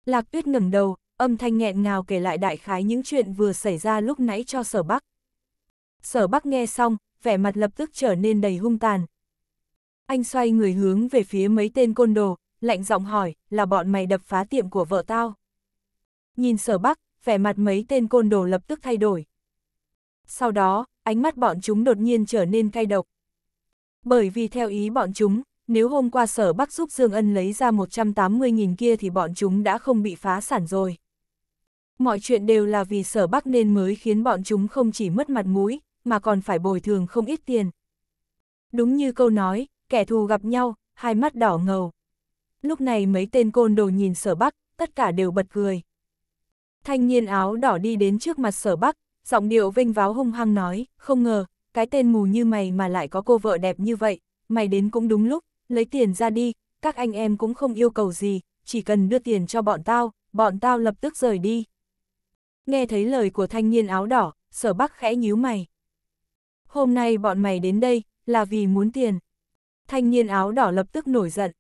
Lạc Tuyết ngẩng đầu, âm thanh nghẹn ngào kể lại đại khái những chuyện vừa xảy ra lúc nãy cho Sở Bắc. Sở Bắc nghe xong, vẻ mặt lập tức trở nên đầy hung tàn. Anh xoay người hướng về phía mấy tên côn đồ, lạnh giọng hỏi, là bọn mày đập phá tiệm của vợ tao. Nhìn Sở Bắc, vẻ mặt mấy tên côn đồ lập tức thay đổi. Sau đó, ánh mắt bọn chúng đột nhiên trở nên cay độc. Bởi vì theo ý bọn chúng, nếu hôm qua sở Bắc giúp Dương Ân lấy ra 180.000 kia thì bọn chúng đã không bị phá sản rồi. Mọi chuyện đều là vì sở Bắc nên mới khiến bọn chúng không chỉ mất mặt mũi, mà còn phải bồi thường không ít tiền. Đúng như câu nói, kẻ thù gặp nhau, hai mắt đỏ ngầu. Lúc này mấy tên côn đồ nhìn sở Bắc, tất cả đều bật cười. Thanh niên áo đỏ đi đến trước mặt sở Bắc, giọng điệu vênh váo hung hăng nói, không ngờ, cái tên mù như mày mà lại có cô vợ đẹp như vậy, mày đến cũng đúng lúc, lấy tiền ra đi, các anh em cũng không yêu cầu gì, chỉ cần đưa tiền cho bọn tao, bọn tao lập tức rời đi. Nghe thấy lời của thanh niên áo đỏ, sở bắc khẽ nhíu mày. Hôm nay bọn mày đến đây, là vì muốn tiền. Thanh niên áo đỏ lập tức nổi giận.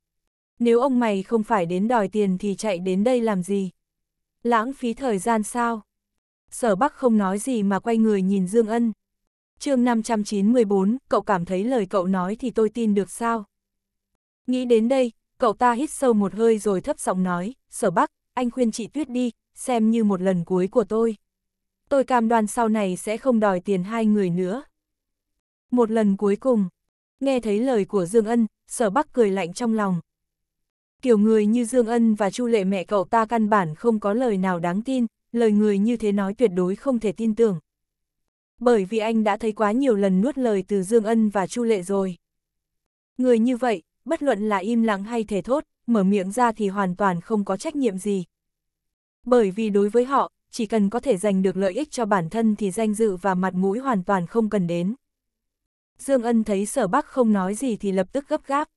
Nếu ông mày không phải đến đòi tiền thì chạy đến đây làm gì? Lãng phí thời gian sao? Sở Bắc không nói gì mà quay người nhìn Dương Ân. chương 594, cậu cảm thấy lời cậu nói thì tôi tin được sao? Nghĩ đến đây, cậu ta hít sâu một hơi rồi thấp giọng nói, sở bắc, anh khuyên chị Tuyết đi, xem như một lần cuối của tôi. Tôi cam đoan sau này sẽ không đòi tiền hai người nữa. Một lần cuối cùng, nghe thấy lời của Dương Ân, sở bắc cười lạnh trong lòng. Kiểu người như Dương Ân và Chu Lệ mẹ cậu ta căn bản không có lời nào đáng tin, lời người như thế nói tuyệt đối không thể tin tưởng. Bởi vì anh đã thấy quá nhiều lần nuốt lời từ Dương Ân và Chu Lệ rồi. Người như vậy, bất luận là im lặng hay thể thốt, mở miệng ra thì hoàn toàn không có trách nhiệm gì. Bởi vì đối với họ, chỉ cần có thể giành được lợi ích cho bản thân thì danh dự và mặt mũi hoàn toàn không cần đến. Dương Ân thấy Sở Bắc không nói gì thì lập tức gấp gáp.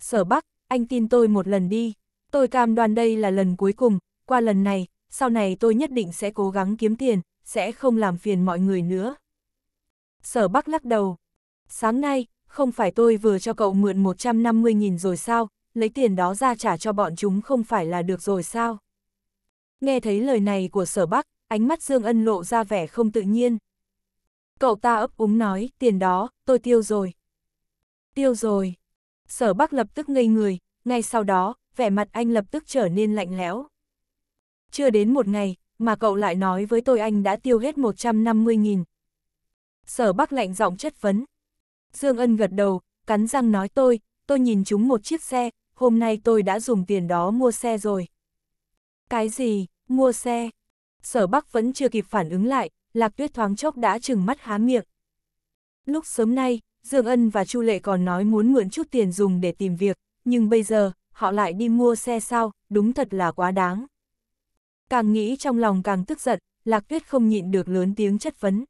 Sở Bắc, anh tin tôi một lần đi, tôi cam đoan đây là lần cuối cùng, qua lần này, sau này tôi nhất định sẽ cố gắng kiếm tiền, sẽ không làm phiền mọi người nữa. Sở Bắc lắc đầu. Sáng nay, không phải tôi vừa cho cậu mượn 150.000 rồi sao, lấy tiền đó ra trả cho bọn chúng không phải là được rồi sao? Nghe thấy lời này của sở bắc, ánh mắt Dương Ân lộ ra vẻ không tự nhiên. Cậu ta ấp úng nói, tiền đó, tôi tiêu rồi. Tiêu rồi. Sở bắc lập tức ngây người, ngay sau đó, vẻ mặt anh lập tức trở nên lạnh lẽo. Chưa đến một ngày, mà cậu lại nói với tôi anh đã tiêu hết 150.000. Sở bắc lạnh giọng chất vấn, Dương Ân gật đầu, cắn răng nói tôi, tôi nhìn chúng một chiếc xe, hôm nay tôi đã dùng tiền đó mua xe rồi. Cái gì, mua xe? Sở Bắc vẫn chưa kịp phản ứng lại, Lạc Tuyết thoáng chốc đã trừng mắt há miệng. Lúc sớm nay, Dương Ân và Chu Lệ còn nói muốn mượn chút tiền dùng để tìm việc, nhưng bây giờ, họ lại đi mua xe sao, đúng thật là quá đáng. Càng nghĩ trong lòng càng tức giận, Lạc Tuyết không nhịn được lớn tiếng chất vấn.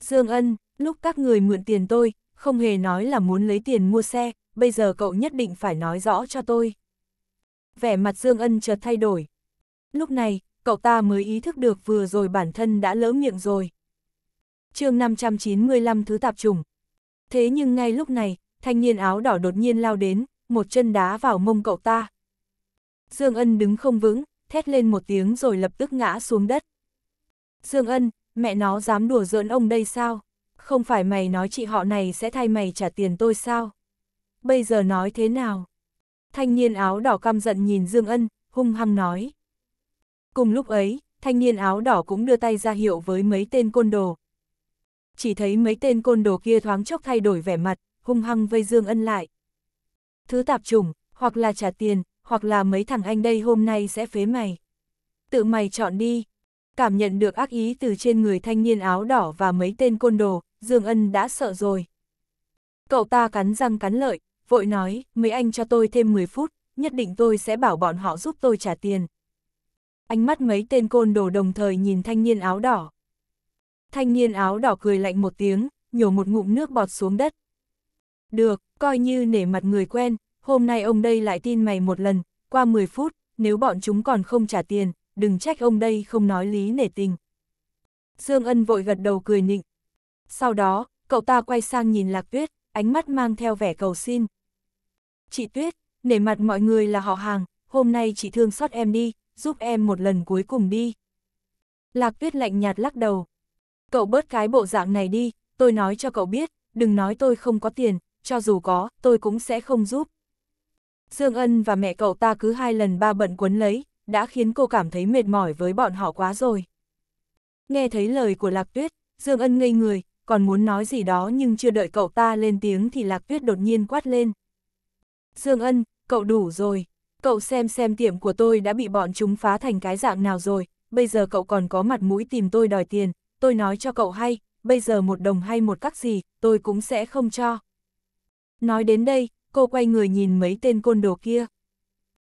Dương Ân, lúc các người mượn tiền tôi, không hề nói là muốn lấy tiền mua xe, bây giờ cậu nhất định phải nói rõ cho tôi. Vẻ mặt Dương Ân chợt thay đổi. Lúc này, cậu ta mới ý thức được vừa rồi bản thân đã lỡ miệng rồi. chương 595 thứ tạp trùng. Thế nhưng ngay lúc này, thanh niên áo đỏ đột nhiên lao đến, một chân đá vào mông cậu ta. Dương Ân đứng không vững, thét lên một tiếng rồi lập tức ngã xuống đất. Dương Ân, mẹ nó dám đùa giỡn ông đây sao? không phải mày nói chị họ này sẽ thay mày trả tiền tôi sao? Bây giờ nói thế nào? Thanh niên áo đỏ căm giận nhìn Dương Ân, hung hăng nói. Cùng lúc ấy, thanh niên áo đỏ cũng đưa tay ra hiệu với mấy tên côn đồ. Chỉ thấy mấy tên côn đồ kia thoáng chốc thay đổi vẻ mặt, hung hăng vây Dương Ân lại. Thứ tạp chủng, hoặc là trả tiền, hoặc là mấy thằng anh đây hôm nay sẽ phế mày. Tự mày chọn đi. Cảm nhận được ác ý từ trên người thanh niên áo đỏ và mấy tên côn đồ, Dương Ân đã sợ rồi. Cậu ta cắn răng cắn lợi, vội nói, mấy anh cho tôi thêm 10 phút, nhất định tôi sẽ bảo bọn họ giúp tôi trả tiền. Ánh mắt mấy tên côn đồ đồng thời nhìn thanh niên áo đỏ. Thanh niên áo đỏ cười lạnh một tiếng, nhổ một ngụm nước bọt xuống đất. Được, coi như nể mặt người quen, hôm nay ông đây lại tin mày một lần, qua 10 phút, nếu bọn chúng còn không trả tiền, đừng trách ông đây không nói lý nể tình. Dương Ân vội gật đầu cười nịnh, sau đó, cậu ta quay sang nhìn Lạc Tuyết, ánh mắt mang theo vẻ cầu xin. Chị Tuyết, nể mặt mọi người là họ hàng, hôm nay chị thương xót em đi, giúp em một lần cuối cùng đi. Lạc Tuyết lạnh nhạt lắc đầu. Cậu bớt cái bộ dạng này đi, tôi nói cho cậu biết, đừng nói tôi không có tiền, cho dù có, tôi cũng sẽ không giúp. Dương Ân và mẹ cậu ta cứ hai lần ba bận quấn lấy, đã khiến cô cảm thấy mệt mỏi với bọn họ quá rồi. Nghe thấy lời của Lạc Tuyết, Dương Ân ngây người, còn muốn nói gì đó nhưng chưa đợi cậu ta lên tiếng thì Lạc Tuyết đột nhiên quát lên. Dương Ân, cậu đủ rồi, cậu xem xem tiệm của tôi đã bị bọn chúng phá thành cái dạng nào rồi, bây giờ cậu còn có mặt mũi tìm tôi đòi tiền, tôi nói cho cậu hay, bây giờ một đồng hay một các gì, tôi cũng sẽ không cho. Nói đến đây, cô quay người nhìn mấy tên côn đồ kia.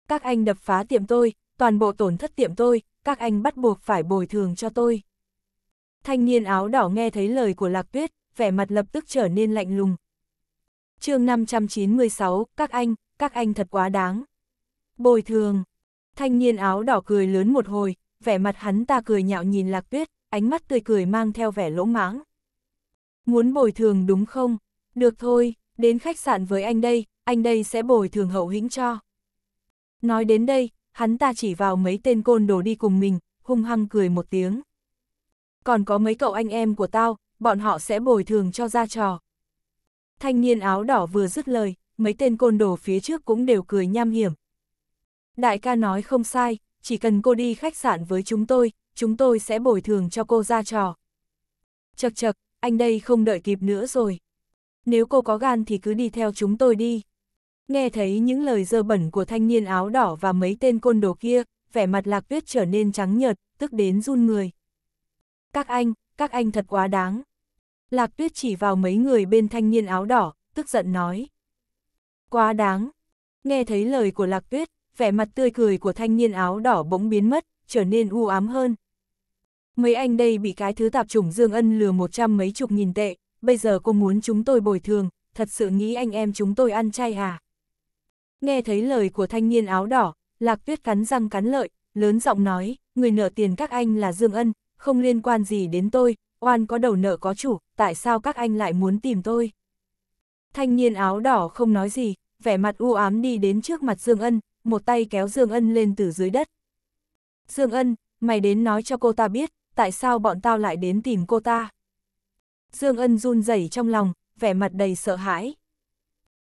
Các anh đập phá tiệm tôi, toàn bộ tổn thất tiệm tôi, các anh bắt buộc phải bồi thường cho tôi. Thanh niên áo đỏ nghe thấy lời của Lạc Tuyết, vẻ mặt lập tức trở nên lạnh lùng. chương 596, các anh, các anh thật quá đáng. Bồi thường. Thanh niên áo đỏ cười lớn một hồi, vẻ mặt hắn ta cười nhạo nhìn Lạc Tuyết, ánh mắt tươi cười mang theo vẻ lỗ mãng. Muốn bồi thường đúng không? Được thôi, đến khách sạn với anh đây, anh đây sẽ bồi thường hậu hĩnh cho. Nói đến đây, hắn ta chỉ vào mấy tên côn đồ đi cùng mình, hung hăng cười một tiếng còn có mấy cậu anh em của tao, bọn họ sẽ bồi thường cho ra trò. Thanh niên áo đỏ vừa dứt lời, mấy tên côn đồ phía trước cũng đều cười nham hiểm. Đại ca nói không sai, chỉ cần cô đi khách sạn với chúng tôi, chúng tôi sẽ bồi thường cho cô ra trò. Chật chật, anh đây không đợi kịp nữa rồi. Nếu cô có gan thì cứ đi theo chúng tôi đi. Nghe thấy những lời dơ bẩn của thanh niên áo đỏ và mấy tên côn đồ kia, vẻ mặt lạc tuyết trở nên trắng nhợt, tức đến run người các anh, các anh thật quá đáng. Lạc tuyết chỉ vào mấy người bên thanh niên áo đỏ, tức giận nói. Quá đáng. Nghe thấy lời của lạc tuyết, vẻ mặt tươi cười của thanh niên áo đỏ bỗng biến mất, trở nên u ám hơn. Mấy anh đây bị cái thứ tạp chủng Dương Ân lừa một trăm mấy chục nghìn tệ, bây giờ cô muốn chúng tôi bồi thường, thật sự nghĩ anh em chúng tôi ăn chay à? Nghe thấy lời của thanh niên áo đỏ, Lạc Tuyết cắn răng cắn lợi, lớn giọng nói, người nợ tiền các anh là Dương Ân, không liên quan gì đến tôi, oan có đầu nợ có chủ, tại sao các anh lại muốn tìm tôi? Thanh niên áo đỏ không nói gì, vẻ mặt u ám đi đến trước mặt Dương Ân, một tay kéo Dương Ân lên từ dưới đất. Dương Ân, mày đến nói cho cô ta biết, tại sao bọn tao lại đến tìm cô ta? Dương Ân run rẩy trong lòng, vẻ mặt đầy sợ hãi.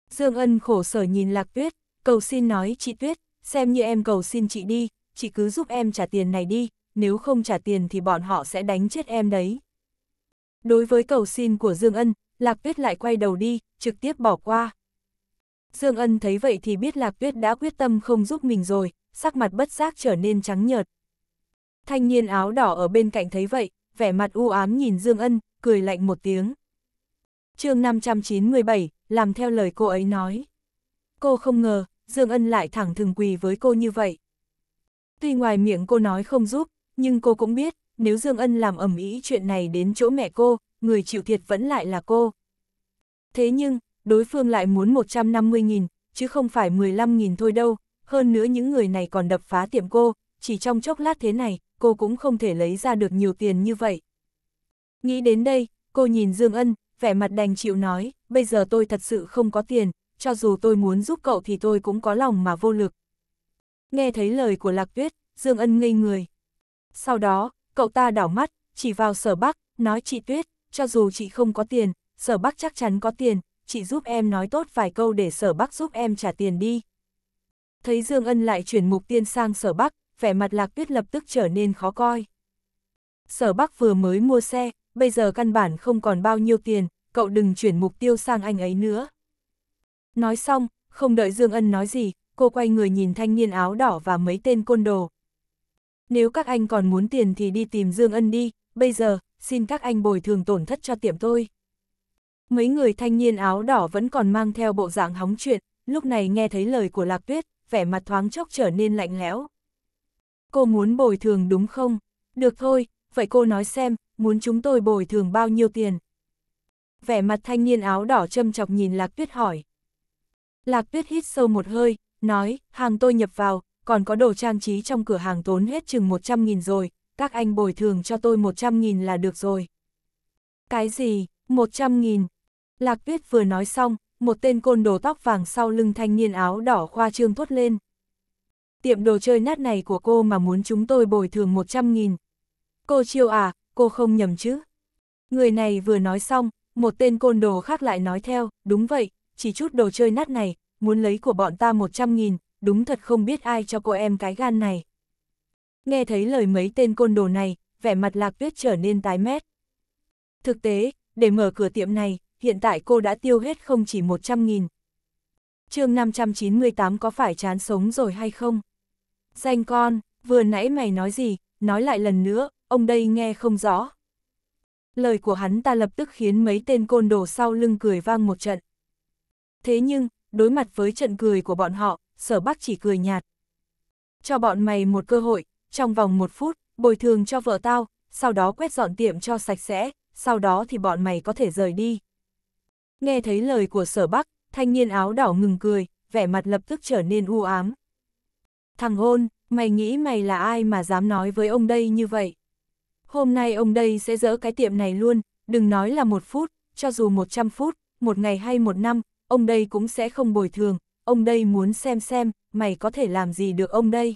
Dương Ân khổ sở nhìn Lạc Tuyết, cầu xin nói chị Tuyết, xem như em cầu xin chị đi, chị cứ giúp em trả tiền này đi, nếu không trả tiền thì bọn họ sẽ đánh chết em đấy. Đối với cầu xin của Dương Ân, Lạc Tuyết lại quay đầu đi, trực tiếp bỏ qua. Dương Ân thấy vậy thì biết Lạc Tuyết đã quyết tâm không giúp mình rồi, sắc mặt bất giác trở nên trắng nhợt. Thanh niên áo đỏ ở bên cạnh thấy vậy, vẻ mặt u ám nhìn Dương Ân, cười lạnh một tiếng. chương 597, làm theo lời cô ấy nói. Cô không ngờ, Dương Ân lại thẳng thừng quỳ với cô như vậy. Tuy ngoài miệng cô nói không giúp, nhưng cô cũng biết, nếu Dương Ân làm ẩm ý chuyện này đến chỗ mẹ cô, người chịu thiệt vẫn lại là cô. Thế nhưng, đối phương lại muốn 150.000, chứ không phải 15.000 thôi đâu, hơn nữa những người này còn đập phá tiệm cô, chỉ trong chốc lát thế này, cô cũng không thể lấy ra được nhiều tiền như vậy. Nghĩ đến đây, cô nhìn Dương Ân, vẻ mặt đành chịu nói, bây giờ tôi thật sự không có tiền, cho dù tôi muốn giúp cậu thì tôi cũng có lòng mà vô lực. Nghe thấy lời của Lạc Tuyết, Dương Ân ngây người. Sau đó, cậu ta đảo mắt, chỉ vào sở bắc, nói chị Tuyết, cho dù chị không có tiền, sở bắc chắc chắn có tiền, chị giúp em nói tốt vài câu để sở bắc giúp em trả tiền đi. Thấy Dương Ân lại chuyển mục tiên sang sở bắc, vẻ mặt lạc tuyết lập tức trở nên khó coi. Sở bắc vừa mới mua xe, bây giờ căn bản không còn bao nhiêu tiền, cậu đừng chuyển mục tiêu sang anh ấy nữa. Nói xong, không đợi Dương Ân nói gì, cô quay người nhìn thanh niên áo đỏ và mấy tên côn đồ, nếu các anh còn muốn tiền thì đi tìm Dương Ân đi, bây giờ, xin các anh bồi thường tổn thất cho tiệm tôi. Mấy người thanh niên áo đỏ vẫn còn mang theo bộ dạng hóng chuyện, lúc này nghe thấy lời của Lạc Tuyết, vẻ mặt thoáng chốc trở nên lạnh lẽo. Cô muốn bồi thường đúng không? Được thôi, vậy cô nói xem, muốn chúng tôi bồi thường bao nhiêu tiền? Vẻ mặt thanh niên áo đỏ châm chọc nhìn Lạc Tuyết hỏi. Lạc Tuyết hít sâu một hơi, nói, hàng tôi nhập vào, còn có đồ trang trí trong cửa hàng tốn hết chừng 100.000 rồi, các anh bồi thường cho tôi 100.000 là được rồi. Cái gì, 100.000? Lạc Tuyết vừa nói xong, một tên côn đồ tóc vàng sau lưng thanh niên áo đỏ khoa trương thốt lên. Tiệm đồ chơi nát này của cô mà muốn chúng tôi bồi thường 100.000. Cô chiêu à, cô không nhầm chứ? Người này vừa nói xong, một tên côn đồ khác lại nói theo, đúng vậy, chỉ chút đồ chơi nát này, muốn lấy của bọn ta 100.000, đúng thật không biết ai cho cô em cái gan này. Nghe thấy lời mấy tên côn đồ này, vẻ mặt lạc tuyết trở nên tái mét. Thực tế, để mở cửa tiệm này, hiện tại cô đã tiêu hết không chỉ 100.000. chương 598 có phải chán sống rồi hay không? Danh con, vừa nãy mày nói gì, nói lại lần nữa, ông đây nghe không rõ. Lời của hắn ta lập tức khiến mấy tên côn đồ sau lưng cười vang một trận. Thế nhưng, đối mặt với trận cười của bọn họ, sở bắc chỉ cười nhạt. Cho bọn mày một cơ hội, trong vòng một phút, bồi thường cho vợ tao, sau đó quét dọn tiệm cho sạch sẽ, sau đó thì bọn mày có thể rời đi. Nghe thấy lời của sở bắc, thanh niên áo đỏ ngừng cười, vẻ mặt lập tức trở nên u ám. Thằng hôn, mày nghĩ mày là ai mà dám nói với ông đây như vậy? Hôm nay ông đây sẽ dỡ cái tiệm này luôn, đừng nói là một phút, cho dù một trăm phút, một ngày hay một năm, ông đây cũng sẽ không bồi thường, ông đây muốn xem xem, mày có thể làm gì được ông đây.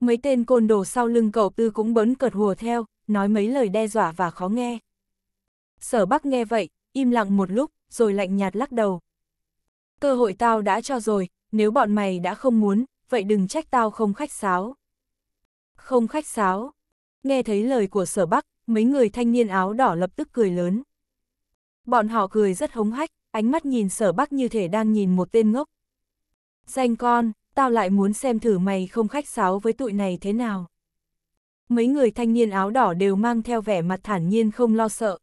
Mấy tên côn đồ sau lưng cậu tư cũng bấn cợt hùa theo, nói mấy lời đe dọa và khó nghe. Sở Bắc nghe vậy, im lặng một lúc, rồi lạnh nhạt lắc đầu. Cơ hội tao đã cho rồi, nếu bọn mày đã không muốn, vậy đừng trách tao không khách sáo. Không khách sáo. Nghe thấy lời của sở Bắc, mấy người thanh niên áo đỏ lập tức cười lớn. Bọn họ cười rất hống hách, ánh mắt nhìn sở Bắc như thể đang nhìn một tên ngốc. Danh con, tao lại muốn xem thử mày không khách sáo với tụi này thế nào. Mấy người thanh niên áo đỏ đều mang theo vẻ mặt thản nhiên không lo sợ.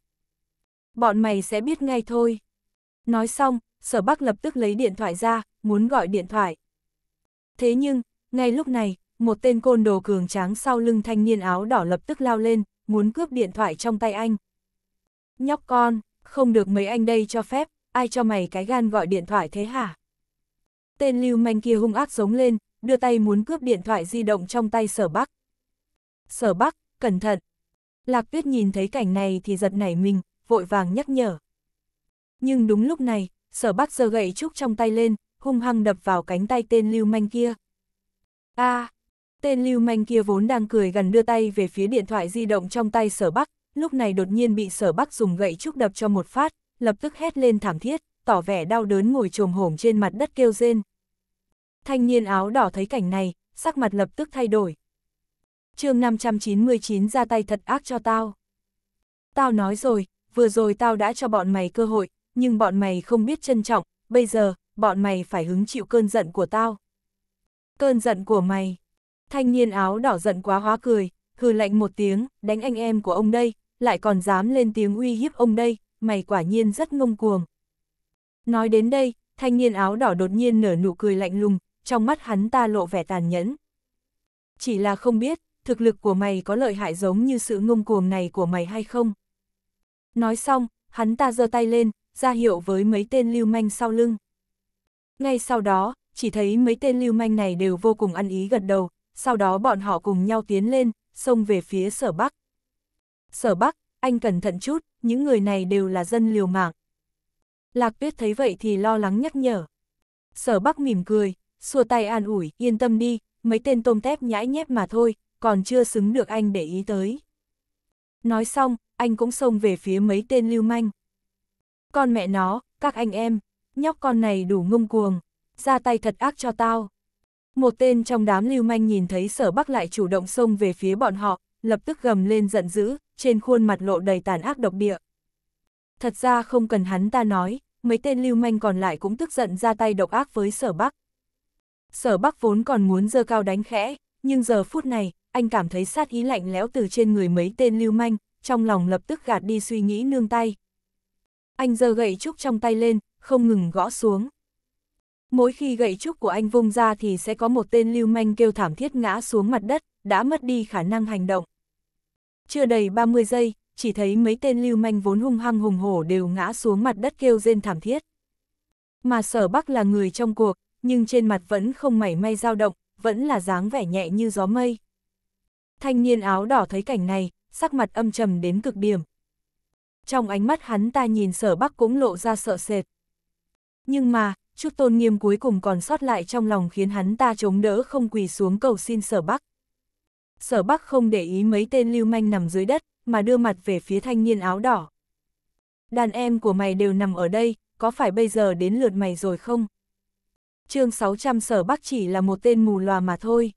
Bọn mày sẽ biết ngay thôi. Nói xong, sở bắc lập tức lấy điện thoại ra, muốn gọi điện thoại. Thế nhưng, ngay lúc này, một tên côn đồ cường tráng sau lưng thanh niên áo đỏ lập tức lao lên, muốn cướp điện thoại trong tay anh. Nhóc con, không được mấy anh đây cho phép, ai cho mày cái gan gọi điện thoại thế hả? Tên lưu manh kia hung ác giống lên, đưa tay muốn cướp điện thoại di động trong tay sở bắc. Sở bắc, cẩn thận. Lạc tuyết nhìn thấy cảnh này thì giật nảy mình, vội vàng nhắc nhở. Nhưng đúng lúc này, sở bắc giơ gậy trúc trong tay lên, hung hăng đập vào cánh tay tên lưu manh kia. a à, tên lưu manh kia vốn đang cười gần đưa tay về phía điện thoại di động trong tay sở bắc, lúc này đột nhiên bị sở bắc dùng gậy trúc đập cho một phát, lập tức hét lên thảm thiết tỏ vẻ đau đớn ngồi trồm hổm trên mặt đất kêu rên. Thanh niên áo đỏ thấy cảnh này, sắc mặt lập tức thay đổi. chương 599 ra tay thật ác cho tao. Tao nói rồi, vừa rồi tao đã cho bọn mày cơ hội, nhưng bọn mày không biết trân trọng, bây giờ, bọn mày phải hứng chịu cơn giận của tao. Cơn giận của mày. Thanh niên áo đỏ giận quá hóa cười, hừ lạnh một tiếng, đánh anh em của ông đây, lại còn dám lên tiếng uy hiếp ông đây, mày quả nhiên rất ngông cuồng. Nói đến đây, thanh niên áo đỏ đột nhiên nở nụ cười lạnh lùng, trong mắt hắn ta lộ vẻ tàn nhẫn. Chỉ là không biết, thực lực của mày có lợi hại giống như sự ngông cuồng này của mày hay không? Nói xong, hắn ta giơ tay lên, ra hiệu với mấy tên lưu manh sau lưng. Ngay sau đó, chỉ thấy mấy tên lưu manh này đều vô cùng ăn ý gật đầu, sau đó bọn họ cùng nhau tiến lên, xông về phía sở Bắc. Sở Bắc, anh cẩn thận chút, những người này đều là dân liều mạng, Lạc Tuyết thấy vậy thì lo lắng nhắc nhở. Sở Bắc mỉm cười, xua tay an ủi, yên tâm đi, mấy tên tôm tép nhãi nhép mà thôi, còn chưa xứng được anh để ý tới. Nói xong, anh cũng xông về phía mấy tên lưu manh. Con mẹ nó, các anh em, nhóc con này đủ ngông cuồng, ra tay thật ác cho tao. Một tên trong đám lưu manh nhìn thấy sở bắc lại chủ động xông về phía bọn họ, lập tức gầm lên giận dữ, trên khuôn mặt lộ đầy tàn ác độc địa. Thật ra không cần hắn ta nói, mấy tên lưu manh còn lại cũng tức giận ra tay độc ác với sở bắc. Sở bắc vốn còn muốn dơ cao đánh khẽ, nhưng giờ phút này, anh cảm thấy sát ý lạnh lẽo từ trên người mấy tên lưu manh, trong lòng lập tức gạt đi suy nghĩ nương tay. Anh giơ gậy trúc trong tay lên, không ngừng gõ xuống. Mỗi khi gậy trúc của anh vung ra thì sẽ có một tên lưu manh kêu thảm thiết ngã xuống mặt đất, đã mất đi khả năng hành động. Chưa đầy 30 giây, chỉ thấy mấy tên lưu manh vốn hung hăng hùng hổ đều ngã xuống mặt đất kêu rên thảm thiết. Mà sở bắc là người trong cuộc, nhưng trên mặt vẫn không mảy may dao động, vẫn là dáng vẻ nhẹ như gió mây. Thanh niên áo đỏ thấy cảnh này, sắc mặt âm trầm đến cực điểm. Trong ánh mắt hắn ta nhìn sở bắc cũng lộ ra sợ sệt. Nhưng mà, chút tôn nghiêm cuối cùng còn sót lại trong lòng khiến hắn ta chống đỡ không quỳ xuống cầu xin sở bắc. Sở bắc không để ý mấy tên lưu manh nằm dưới đất, mà đưa mặt về phía thanh niên áo đỏ. Đàn em của mày đều nằm ở đây, có phải bây giờ đến lượt mày rồi không? chương 600 sở bắc chỉ là một tên mù lòa mà thôi.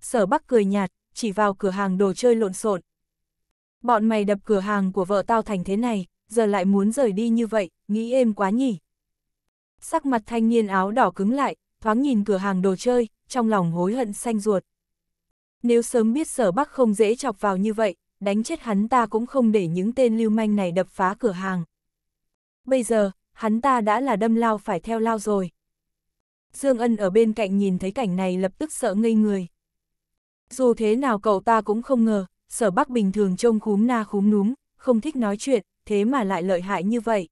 Sở bắc cười nhạt, chỉ vào cửa hàng đồ chơi lộn xộn. Bọn mày đập cửa hàng của vợ tao thành thế này, giờ lại muốn rời đi như vậy, nghĩ êm quá nhỉ. Sắc mặt thanh niên áo đỏ cứng lại, thoáng nhìn cửa hàng đồ chơi, trong lòng hối hận xanh ruột. Nếu sớm biết sở bắc không dễ chọc vào như vậy, đánh chết hắn ta cũng không để những tên lưu manh này đập phá cửa hàng. Bây giờ, hắn ta đã là đâm lao phải theo lao rồi. Dương Ân ở bên cạnh nhìn thấy cảnh này lập tức sợ ngây người. Dù thế nào cậu ta cũng không ngờ, sở bắc bình thường trông khúm na khúm núm, không thích nói chuyện, thế mà lại lợi hại như vậy.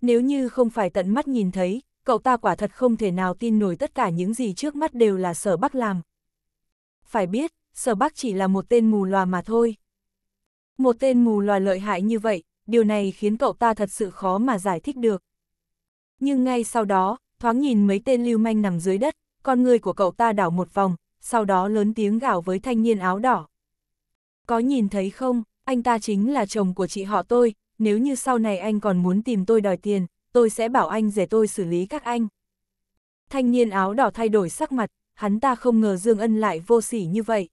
Nếu như không phải tận mắt nhìn thấy, cậu ta quả thật không thể nào tin nổi tất cả những gì trước mắt đều là sở bắc làm. Phải biết, sở bắc chỉ là một tên mù lòa mà thôi. Một tên mù loà lợi hại như vậy, điều này khiến cậu ta thật sự khó mà giải thích được. Nhưng ngay sau đó, thoáng nhìn mấy tên lưu manh nằm dưới đất, con người của cậu ta đảo một vòng, sau đó lớn tiếng gào với thanh niên áo đỏ. Có nhìn thấy không, anh ta chính là chồng của chị họ tôi, nếu như sau này anh còn muốn tìm tôi đòi tiền, tôi sẽ bảo anh rể tôi xử lý các anh. Thanh niên áo đỏ thay đổi sắc mặt, hắn ta không ngờ Dương Ân lại vô sỉ như vậy.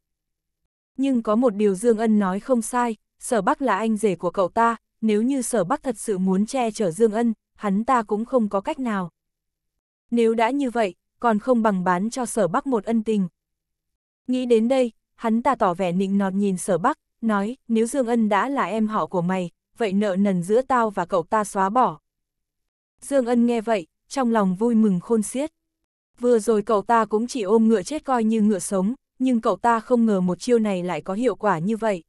Nhưng có một điều Dương Ân nói không sai, sở bắc là anh rể của cậu ta, nếu như sở bắc thật sự muốn che chở Dương Ân, hắn ta cũng không có cách nào. Nếu đã như vậy, còn không bằng bán cho sở bắc một ân tình. Nghĩ đến đây, hắn ta tỏ vẻ nịnh nọt nhìn sở bắc, nói, nếu Dương Ân đã là em họ của mày, vậy nợ nần giữa tao và cậu ta xóa bỏ. Dương Ân nghe vậy, trong lòng vui mừng khôn xiết. Vừa rồi cậu ta cũng chỉ ôm ngựa chết coi như ngựa sống, nhưng cậu ta không ngờ một chiêu này lại có hiệu quả như vậy.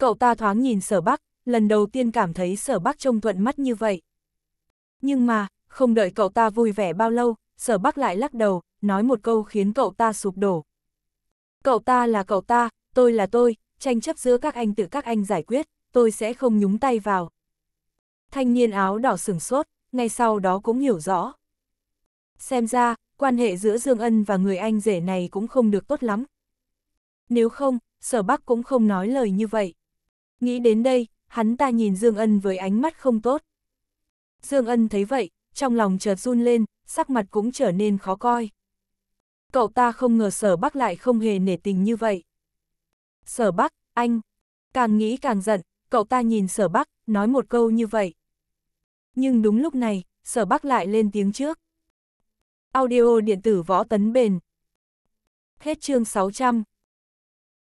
Cậu ta thoáng nhìn sở bắc, lần đầu tiên cảm thấy sở bắc trông thuận mắt như vậy. Nhưng mà, không đợi cậu ta vui vẻ bao lâu, sở bắc lại lắc đầu, nói một câu khiến cậu ta sụp đổ. Cậu ta là cậu ta, tôi là tôi, tranh chấp giữa các anh tự các anh giải quyết, tôi sẽ không nhúng tay vào. Thanh niên áo đỏ sửng sốt, ngay sau đó cũng hiểu rõ. Xem ra, quan hệ giữa Dương Ân và người anh rể này cũng không được tốt lắm. Nếu không, sở bắc cũng không nói lời như vậy. Nghĩ đến đây, hắn ta nhìn Dương Ân với ánh mắt không tốt. Dương Ân thấy vậy, trong lòng chợt run lên, sắc mặt cũng trở nên khó coi. Cậu ta không ngờ sở bắc lại không hề nể tình như vậy. Sở bắc, anh, càng nghĩ càng giận, cậu ta nhìn sở bắc, nói một câu như vậy. Nhưng đúng lúc này, sở bắc lại lên tiếng trước. Audio điện tử võ tấn bền. Hết chương 600.